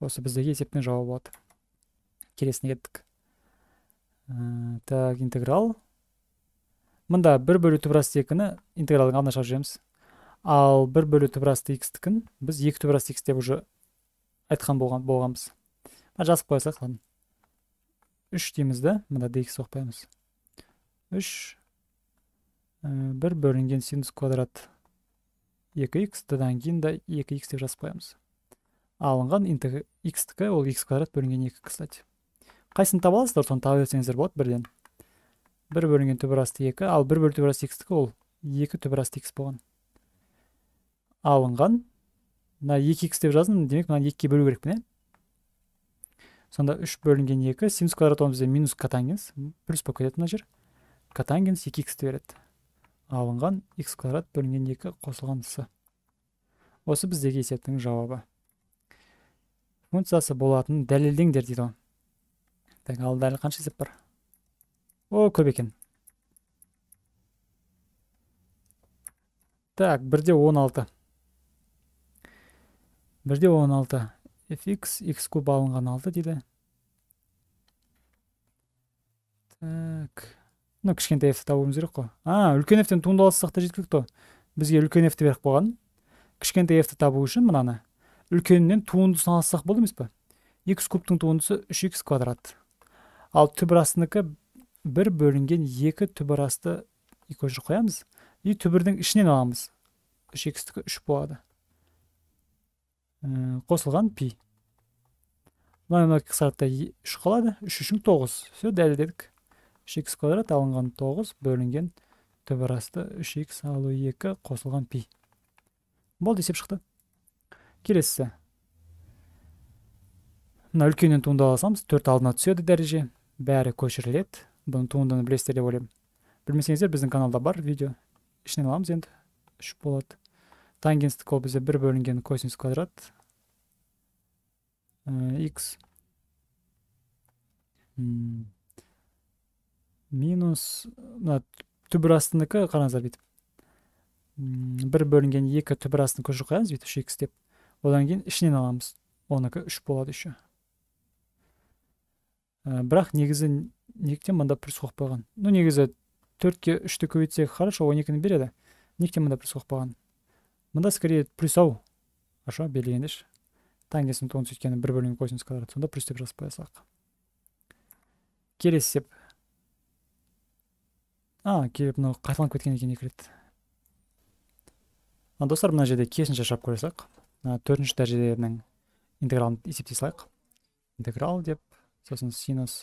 S1: осы біздегі есептің жауабы болады келесіне кеттік э, так интеграл мында бір бөлу түп екіні интегралдың алдына шығарып жібереміз ал бір бөлу түп икстікін біз екі түп икс деп уже айтқан болған, болғанбыз жазып қоясақ ладно үш дейміз да мына dx оқпаймыз үш э, бір бөлінген синус квадрат екі икс одан кейін да екі икс деп жазып қоямыз алынған интег икстікі ол икс квадрат бөлінген екі кстати қайсысын таба аласыздар соны таба берсеңіздер болады бірден бір бөлінген түбір асты екі ал бір бөлі түбір асты екістікі ол екі түбір асты x болған алынған мына екі икс деп жаздым демек мынаны екіге бөлу керекпін иә сонда үш бөлінген екі синус квадрат ол бізде минус катангенс плюс болып кетеді мына жер катангенс екі иксті береді алынған х квадрат бөлінген екі қосылған с осы біздегі есептің жауабы функциясы болатынын дәлелдеңдер дейді ғой так ал дәл қанша есеп бар о көп екен так бірде 16 бірде 16 fx x куб алынған алды дейді так мына кішкентай фті табуымыз керек қой а үлкен фтен та жеткілікті ғой бізге үлкен фті беріп қойған кішкентай фті табу үшін мынаны үлкенінен туындысын алсақ болды емес па x кубтың туындысы 3 x квадрат ал түбір астынікі бір бөлінген екі түбір екі көшіріп қоямыз и түбірдің ішінен аламыз үш екістікі үш болады ә, қосылған пи мына мына қысқартта үш қалады үш үшің тоғыз все дәлелдедік үш х квадрат алынған тоғыз бөлінген түбір асты үш х алу екі қосылған пи болды есеп шықты келесісі мына үлкеннен туындала саламыз төрт алдына түседі дәреже бәрі көшіріледі бұның туындыны білесіздер деп ойлаймын білмесеңіздер біздің каналда бар видео ішінен аламыз енді үш болады тангенстік ол бізде бір бөлінген косинус квадрат x э, минус мына э, түбір астынікі қараңыздар бүйтіп бір бөлінген екі түбір астын көшіріп қоямыз бүйтіп үш икс деп одан кейін ішінен аламыз оныкі үш болады еще э, бірақ негізі неліктен мында плюс қойған ну негізі төртке үшті көбейтсек хорошо он екіні береді неліктен мында плюс қойып қойған мында скорее плюс ау хорошо белгілеңдерші тангенстің тоғыз сөйткені бір бөлінген косинус квадрат сонда плюс деп жазып қоя салайық келесі деп а келіп мынау қайталанып кеткен екен екі рет достар мына жерде керісінше шап көре салайық мына төртінші дәрежелерінің интегралын есептей салайық интеграл деп сосын синус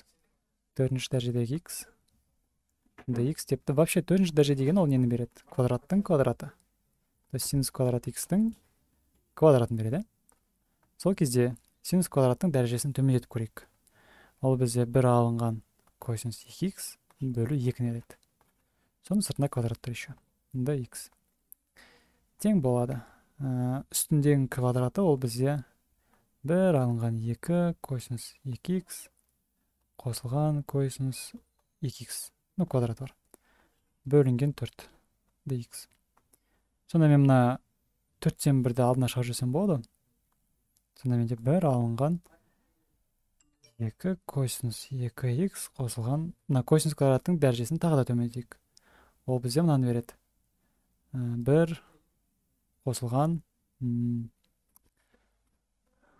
S1: төртінші дәрежедегі x dx депті вообще төртінші дәреже деген ол нені береді квадраттың квадраты то есть синус квадрат x-тің квадратын береді сол кезде синус квадраттың дәрежесін төмендетіп көрейік ол бізде бір алынған косинус 2x бөлу екіні береді соның сыртында квадрат тұр еще мында x тең болады ә, үстіндегі квадраты ол бізде бір алынған екі косинус екі x қосылған косинус 2x ну квадрат бар бөлінген 4 dx сонда мен мына 4 төрттен бірді алдына шығарып жіберсем болады сонда менде бір алынған 2 косинус 2x қосылған мына косинус квадраттың дәрежесін тағы да ол бізге мынаны береді 1 ә, қосылған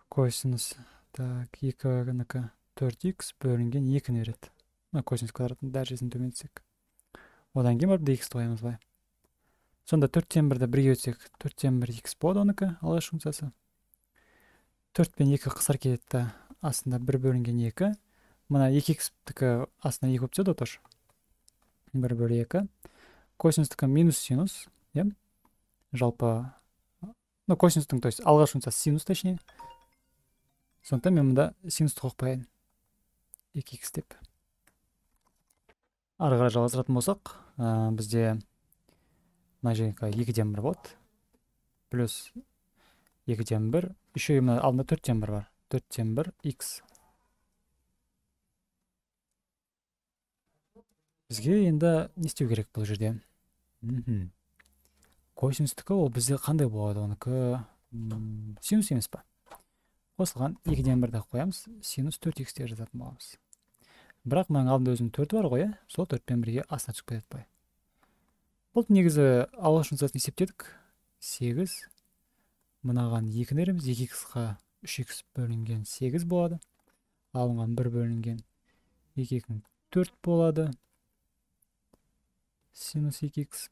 S1: косинус так екі төрт икс бөлінген екіні береді мына косинус квадраттың дәрежесін төмендетсек одан кейін барып dx қоямыз былай сонда төрттен бірді бірге өтсек төрттен бір икс болады оныкі алғаш функциясы төрт пен екі қысар келеді астында бір бөлінген екі мына екі икстікі астына екі болып түседі ғой тоже бір бөлі екі косинустікі минус синус иә жалпы ну косинустың то есть алғаш функциясы синус точнее сондықтан мен мында синусты қойып қояйын екі икс деп ары қарай жалғастыратын болсақ ә, бізде мына жерге екіден бір болады плюс екіден бір еще мына алдында төрттен бір бар төрттен бір икс бізге енді не істеу керек бұл жерде косинустікі ол бізде қандай болады оныкі синус емес па қосылған екіден бірді қоямыз синус төрт икс деп жазатын боламыз бірақ мынаның алдында өзінің төрті бар ғой иә сол төртпен бірге астына түсіп кетеді былай бұл негізі ағылшын жазатын есептедік сегіз мынаған екіні береміз екі иксқа үш икс бөлінген сегіз болады алынған бір бөлінген екі екі төрт болады синус екі икс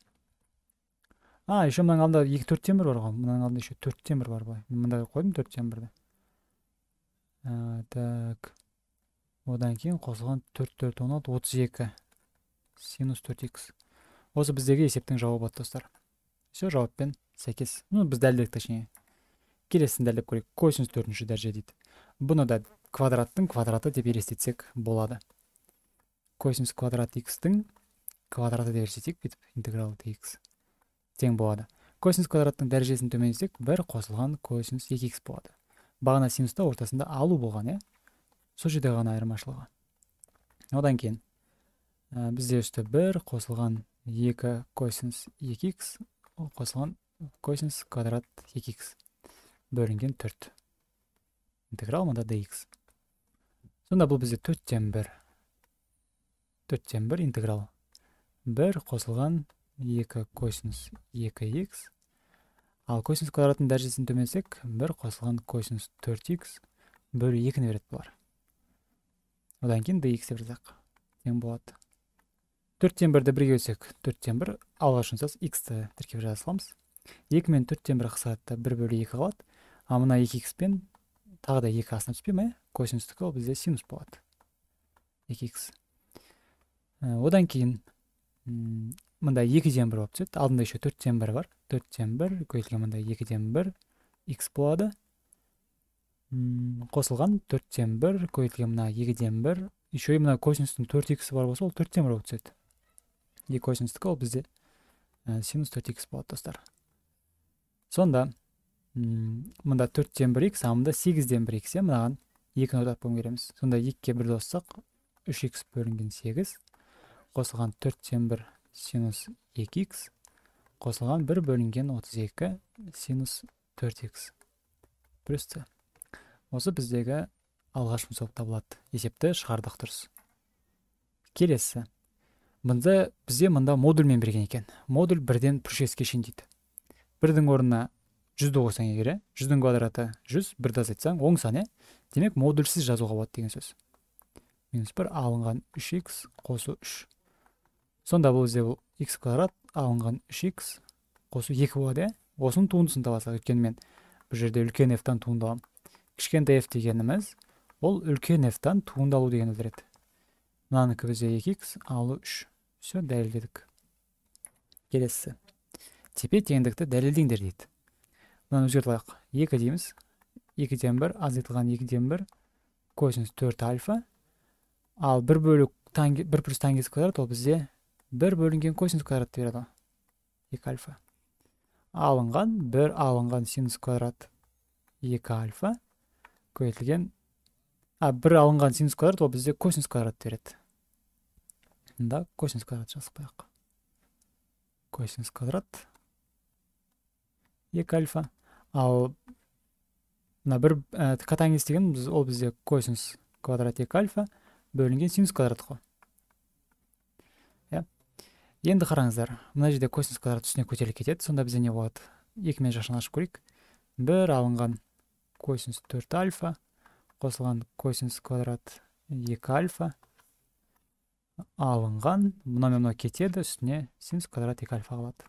S1: а еще мынаның алдында екі төрттен бір бар ғой мынаның алдында еще төрттен бір бар былай мында қойдым төрттен бірді так одан кейін қосылған төрт төрт он алты отыз екі синус төрт икс осы біздегі есептің жауабы достар все жауаппен сәйкес ну біз дәлдедік точнее келесісін дәлелдеп көрейік косинус төртінші дәреже дейді бұны да квадраттың квадраты деп елестетсек болады косинус квадрат икстің квадраты деп елестетейік бүйтіп интеграл икс тең болады косинус квадраттың дәрежесін төмендетсек бір қосылған косинус екі икс болады бағана синуста ортасында алу болған иә сол жерде ғана айырмашылығы одан кейін ә, бізде үсті бір қосылған екі косинус екі икс қосылған косинус квадрат екі икс бөлінген төрт интеграл мында dx сонда бұл бізде төрттен бір төрттен бір интеграл бір қосылған екі косинус екі икс ал косинус квадраттың дәрежесін төменсек бір қосылған косинус төрт икс бөлу екіні береді бұлар одан кейін dx деп жазайық тең болады төрттен бірді бірге бөлсек төрттен бір алғашын сөз иксті тіркеп жаза саламыз екі мен төрттен бір қысқарады бір бөлу екі қалады ал мына екі икс пен тағы да екі астына түспей ма косинустікі ол бізде синус болады екі икс э, одан кейін мында екіден бір болып түседі алдында еще төрттен бір бар 4-тен 1 көйтілген мұнда 2-тен 1 x болады қосылған 4-тен 1 көйтілген мұна 2-тен 1 еші ойы мұна косинустың 4x бар болса ол 4-тен 1 өтседі екі косинустық ол бізде синус 4x болады достар сонда мұнда 4-тен 1x амында 8-тен 1x е мұнаған 2 нөтат бұл береміз сонда 2-ке 1 достық 3x бөрінген 8 қосылған 4 2x қосылған бір бөлінген 32 синус 4х т осы біздегі алғашқы болып табылады есепті шығардық дұрыс келесі мында бізде мында модульмен берген екен модуль бірден пришеске шейін дейді бірдің орнына жүзді қойсаң егер иә жүздің квадраты жүз бірді азайтсаң оң сан иә демек модульсіз жазуға болады деген сөз минус бір алынған үш х қосу үш сонда бұл бізде бұл x квадрат алынған 3x қосу 2 болады иә осының туындысын табасақ өйткені мен бұл жерде үлкен f-тан туындаған кішкентай f дегеніміз ол үлкен f-тан туындалу дегенді білдіреді мынанікі бізде 2x ал 3 все дәлелдедік келесісі тепе теңдікті дәлелдеңдер дейді мынаны өзгертіп алайық екі дейміз екіден бір азайтылған екіден бір косинус төрт альфа ал бір бөлік бір плюс тангенс квадрат ол бізде бір бөлінген косинус квадрат береді ғой екі альфа алынған бір алынған синус квадрат екі альфа көбейтілген а бір алынған синус квадрат ол бізде косинус квадрат береді мында косинус квадрат жазып қояйық косинус квадрат екі альфа ал мына бір ә, катангенс деген біз ол бізде косинус квадрат екі альфа бөлінген синус квадрат қой енді қараңыздар мына жерде косинус квадрат үстіне көтеріліп кетеді сонда бізде не болады екімен ашып көрейік бір алынған косинус төрт альфа қосылған косинус квадрат екі альфа алынған мына мен мынау кетеді үстіне синус квадрат екі альфа қалады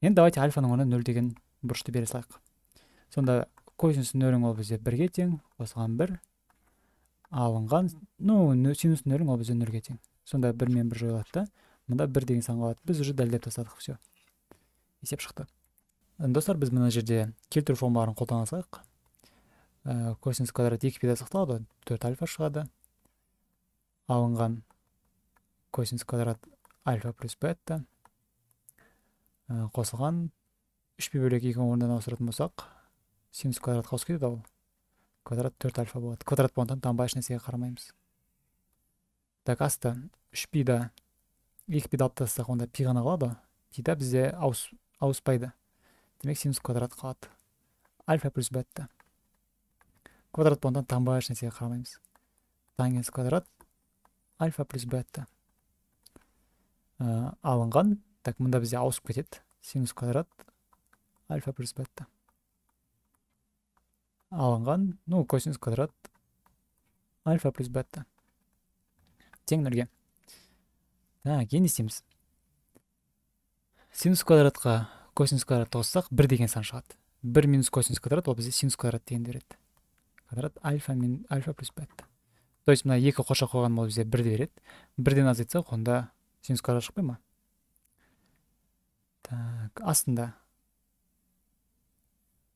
S1: енді давайте альфаның орнына нөл деген бұрышты бере салайық сонда косинус нөлің ол бізде бірге тең қосылған бір алынған ну синус нөлің ол бізде нөлге тең сонда бір мен бір жойылады да мында бір деген сан қалады біз уже дәлелдеп тастадық все есеп шықты достар біз мына жерде келтіру формулаларын қолдана салайық косинус квадрат екі пида сақталады төрт альфа шығады алынған косинус квадрат альфа плюс бетта қосылған үш пи бөлек екі орнынан ауыстыратын болсақ синус квадрат ауысып кетеді ол квадрат төрт альфа болады квадрат болғандықтан таңба ешнәрсеге қарамаймыз так асты үш пида екпеді алып тастасақ онда пи ғана қалады пи да бізде ауыс, ауыспайды демек синус квадрат қалады альфа плюс бетта квадрат болғандықтан таңба еш қарамаймыз тангенс квадрат альфа плюс бетта ә, алынған так мында бізде ауысып кетеді синус квадрат альфа плюс бетта алынған ну косинус квадрат альфа плюс бетта тең нөлге так енді істейміз синус квадратқа косинус квадратты қоссақ бір деген сан шығады бір минус косинус квадрат ол бізде синус квадрат дегенді береді квадрат альфа мин альфа плюс бета то есть мына екі қоша қойған ол бізде бірді береді бірден азайтсақ онда синус квадрат шықпай ма так астында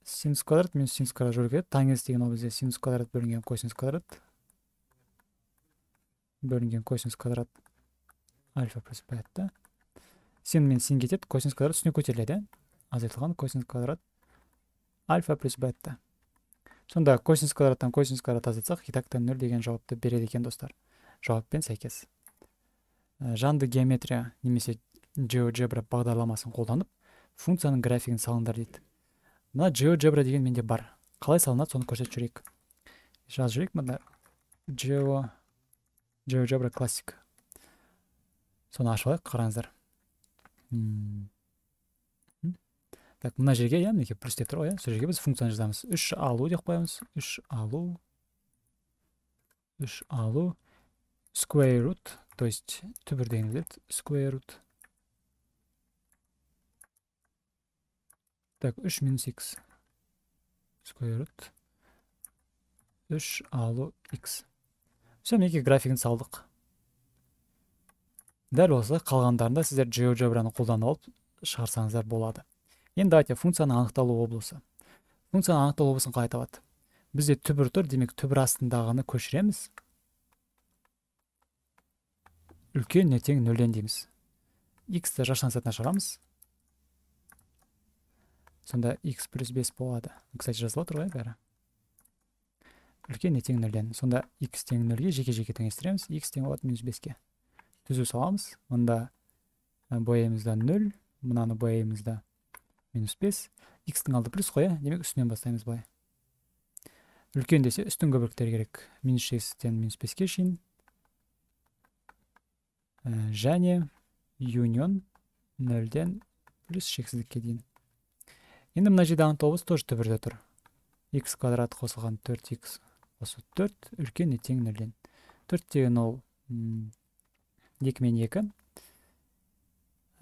S1: синус квадрат минус синус квадрат керек тангенс деген ол бізде синус квадрат бөлінген косинус квадрат бөлінген косинус квадрат альфа плюс бета син мен син кетеді косинус квадрат үстіне көтеріледі азайтылған косинус квадрат альфа плюс бета сонда косинус квадраттан косинус квадрат азайтсақ та нөл деген жауапты береді екен достар жауаппен сәйкес жанды геометрия немесе GeoGebra бағдарламасын қолданып функцияның графигін салыңдар дейді мына GeoGebra деген менде бар қалай салынады соны көрсетіп жүрейік жазып жүрейік мында GeoGebra Classic соны ашып алайық қараңыздар так мына жерге иә мінекей плюс деп тұр ғой иә сол жерге біз функцияны жазамыз үш алу деп қоямыз үш алу үш алу square root то есть түбір деген келеді square root так үш минус x square root үш алу x все мінекей графигін салдық дәл осы қалғандарында сіздер GeoGebrаны қолданып алып шығарсаңыздар болады енді давайте функцияның анықталу облысы функцияның анықталу облысын қалай табады бізде түбір тұр демек түбір астындағыны көшіреміз үлкен не тең нөлден дейміз x-ті жашан шығарамыз сонда x плюс бес болады кстати жазылып отыр ғой бәрі үлкен не тең нөлден сонда x тең нөлге жеке жеке теңестіреміз x тең болады минус беске түзу саламыз мында э, бояймыз да нөл мынаны бояймыз да минус бес икстің алды плюс қой иә демек үстінен бастаймыз былай үлкен десе үстіңгі бөліктер керек минус шестен минус беске шейін э, және юнион нөлден плюс шексіздікке дейін енді мына жерде анықтауымыз тоже түбірде тұр x квадрат қосылған төрт x осы төрт үлкен не тең нөлден төрт деген ол екі мен екі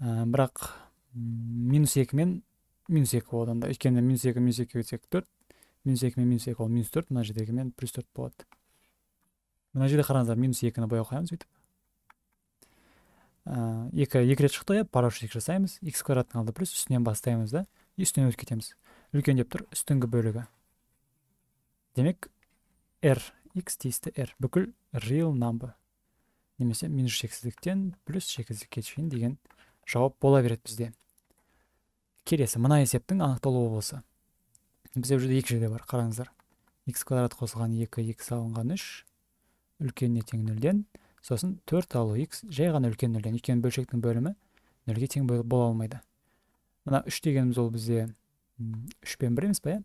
S1: ә, бірақ минус екі мен минус екі болады онда өйткені минус екі минус екіге кетсек төрт минус екі мен минус екі ол минус төрт мына жердегімен плюс төрт болады мына жерде қараңыздар минус екіні бояу қоямыз өйтіп ә, екі екі рет шықты иә парашютик жасаймыз x квадраттың алды плюс үстінен бастаймыз да и үстінен өтіп кетеміз үлкен деп тұр үстіңгі бөлігі демек r x тиісті r бүкіл real number немесе минус шексіздіктен плюс шексіздікке шейін деген жауап бола береді бізде келесі мына есептің анықталу облысы бізде бұл жерде екі жерде бар қараңыздар x квадрат қосылған 2 x алынған 3 үлкеніне тең нөлден сосын 4 алу x жай ғана үлкен нөлден өйткені бөлшектің бөлімі нөлге тең бола алмайды мына 3 дегеніміз ол бізде 3 пен бір емес па иә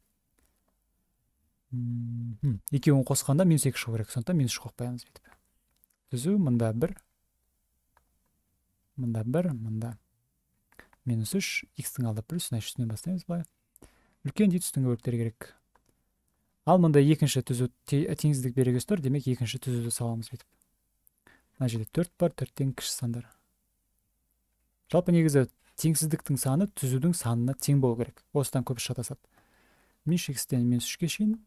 S1: екеуін қосқанда минус екі шығу керек сондықтан минус үш қойып қоямыз бүйтіп түзу мында бір мында бір мында минус үш икстің алды плюс мына үштен бастаймыз былай үлкен дейді үстіңгі бөліктер керек ал мында екінші түзу теңіздік белгісі тұр демек екінші түзуді саламыз бүйтіп мына жерде төрт бар төрттен кіші сандар жалпы негізі теңсіздіктің саны түзудің санына тең болу керек осыдан көп шатасады минус икстен минус үшке шейін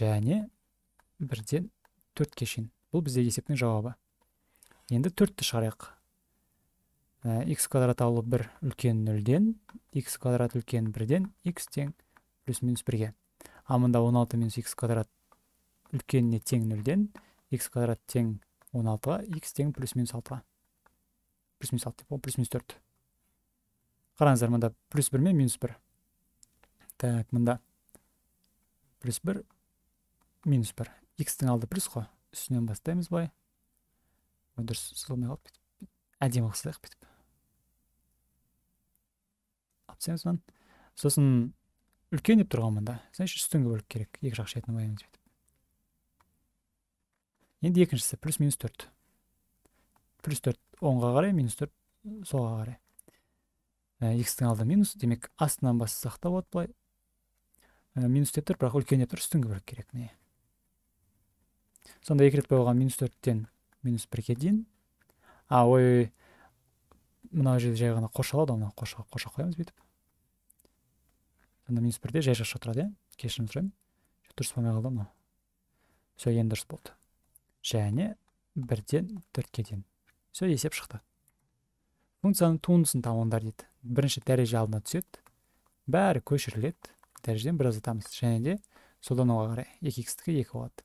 S1: және бірден төртке шейін бұл бізде есептің жауабы енді төртті шығарайық x ә, квадрат алу бір үлкен нөлден x квадрат үлкен бірден x тең плюс минус бірге ал мында 16 минус x квадрат үлкеніне тең нөлден x квадрат тең 16-ға x тең плюс минус 6-ға плюс минус 6 деп плюс минус 4 қараңыздар мында плюс бір мен минус бір так мында плюс бір минус бір x-тің алды плюс қой үстінен бастаймыз былай ой дұрыс сызылмай қалды бүйтіп әдемі қылсайық бүйтіп алып тастаймыз мынаны сосын үлкен деп тұрған мында значит үстіңгі бөлік керек екі жақ шетін боямыз бүйтіп енді екіншісі плюс минус төрт плюс төрт оңға қарай минус төрт солға қарай екстің ә, алды минус демек астынан бассақ та болады былай ә, минус деп тұр бірақ үлкен деп тұр үстіңгі бөлік керек міне сонда екі рет болған минус төрттен минус бірге дейін а ой мына жерде жай ғана қоршалады мына қоршап қоршап қоямыз бүйтіп сонда минус бірде жай жақша тұрады иә кешірім сұраймын дұрыс болмай қалды мынау все енді дұрыс болды және бірден төртке дейін все есеп шықты функцияның туындысын табыңдар дейді бірінші дәреже алдына түседі бәрі көшіріледі дәрежеден бір азайтамыз және де содан оға қарай екі икстікі екі болады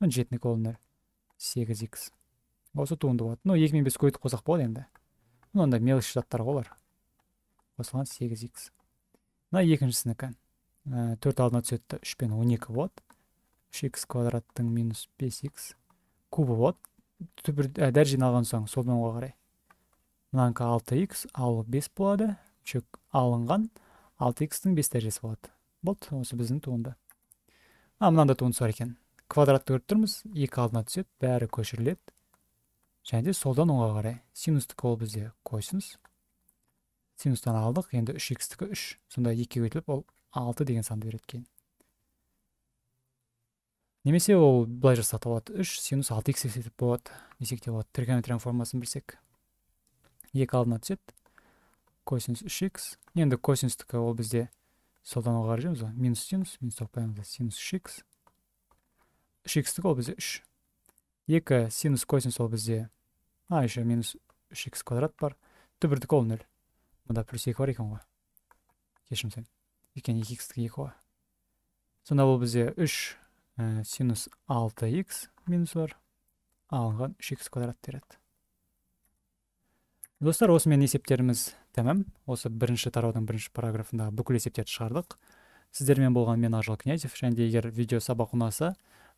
S1: он жетіні көлінер 8x осы туынды болады Но, 25 мен көйті қосақ болады енді ну онда мелші жаттар бар осыған 8x на екіншісіні кән э, 4 алдына түсетті 3 пен 12 болады 3x квадраттың минус 5x кубы э, болады түбір дәр алған соң солдың оға қарай мынанқа 6x алы 5 болады шөк алынған 6x-тің 5 дәржесі болады болды осы біздің туынды а мынанда туынды сұр квадратты көріп тұрмыз екі алдына түседі бәрі көшіріледі және де солдан оңға қарай синустікі ол бізде косинус синустан алдық енді үш икстікі үш сонда екіге бөліп ол алты деген санды береді кейін немесе ол былай жасақ болады үш синус алты икс десек болады десек те болады тригонометрияның формасын білсек екі алдына түседі косинус үш икс енді косинустікі ол бізде солдан оңға қарай жүреміз ғой минус синус минус синус үш икс 3x түк ол бізде 3. 2 синус косинус ол бізде айша минус 3x квадрат бар. Түбір түк ол 0. Мұнда плюс 2 бар екен ғой. Кешім сән. Екен 2x түк екен ғой. Сонда ол бізде 3 э, синус 6x минус бар. Алған 3x квадрат дерет. Достар, осы мен есептеріміз тәмем. Осы бірінші тараудың бірінші параграфында бүкіл есептерді шығардық. Сіздермен болған мен Ажыл Кенезев. Және егер видео сабақ ұнаса,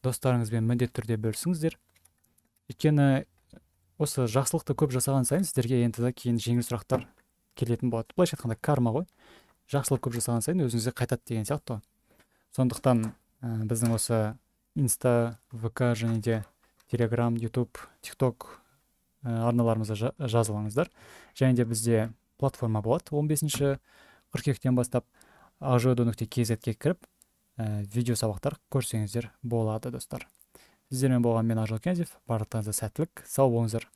S1: достарыңызбен міндетті түрде бөлісіңіздер өйткені осы жақсылықты көп жасаған сайын сіздерге енді да кейін жеңіл сұрақтар келетін болады былайша айтқанда карма ғой жақсылық көп жасаған сайын өзіңізге қайтады деген сияқты ғой сондықтан э, біздің осы инста вк және де телеграм ютуб тикток э, жа жазылыңыздар және де бізде платформа болады 15 бесінші қыркүйектен бастап ағжодо нүкте кіріп Э, видео сабақтар көрсеңіздер болады достар сіздермен болған мен ажал кензев барлықтарыңызға сәттілік сау болыңыздар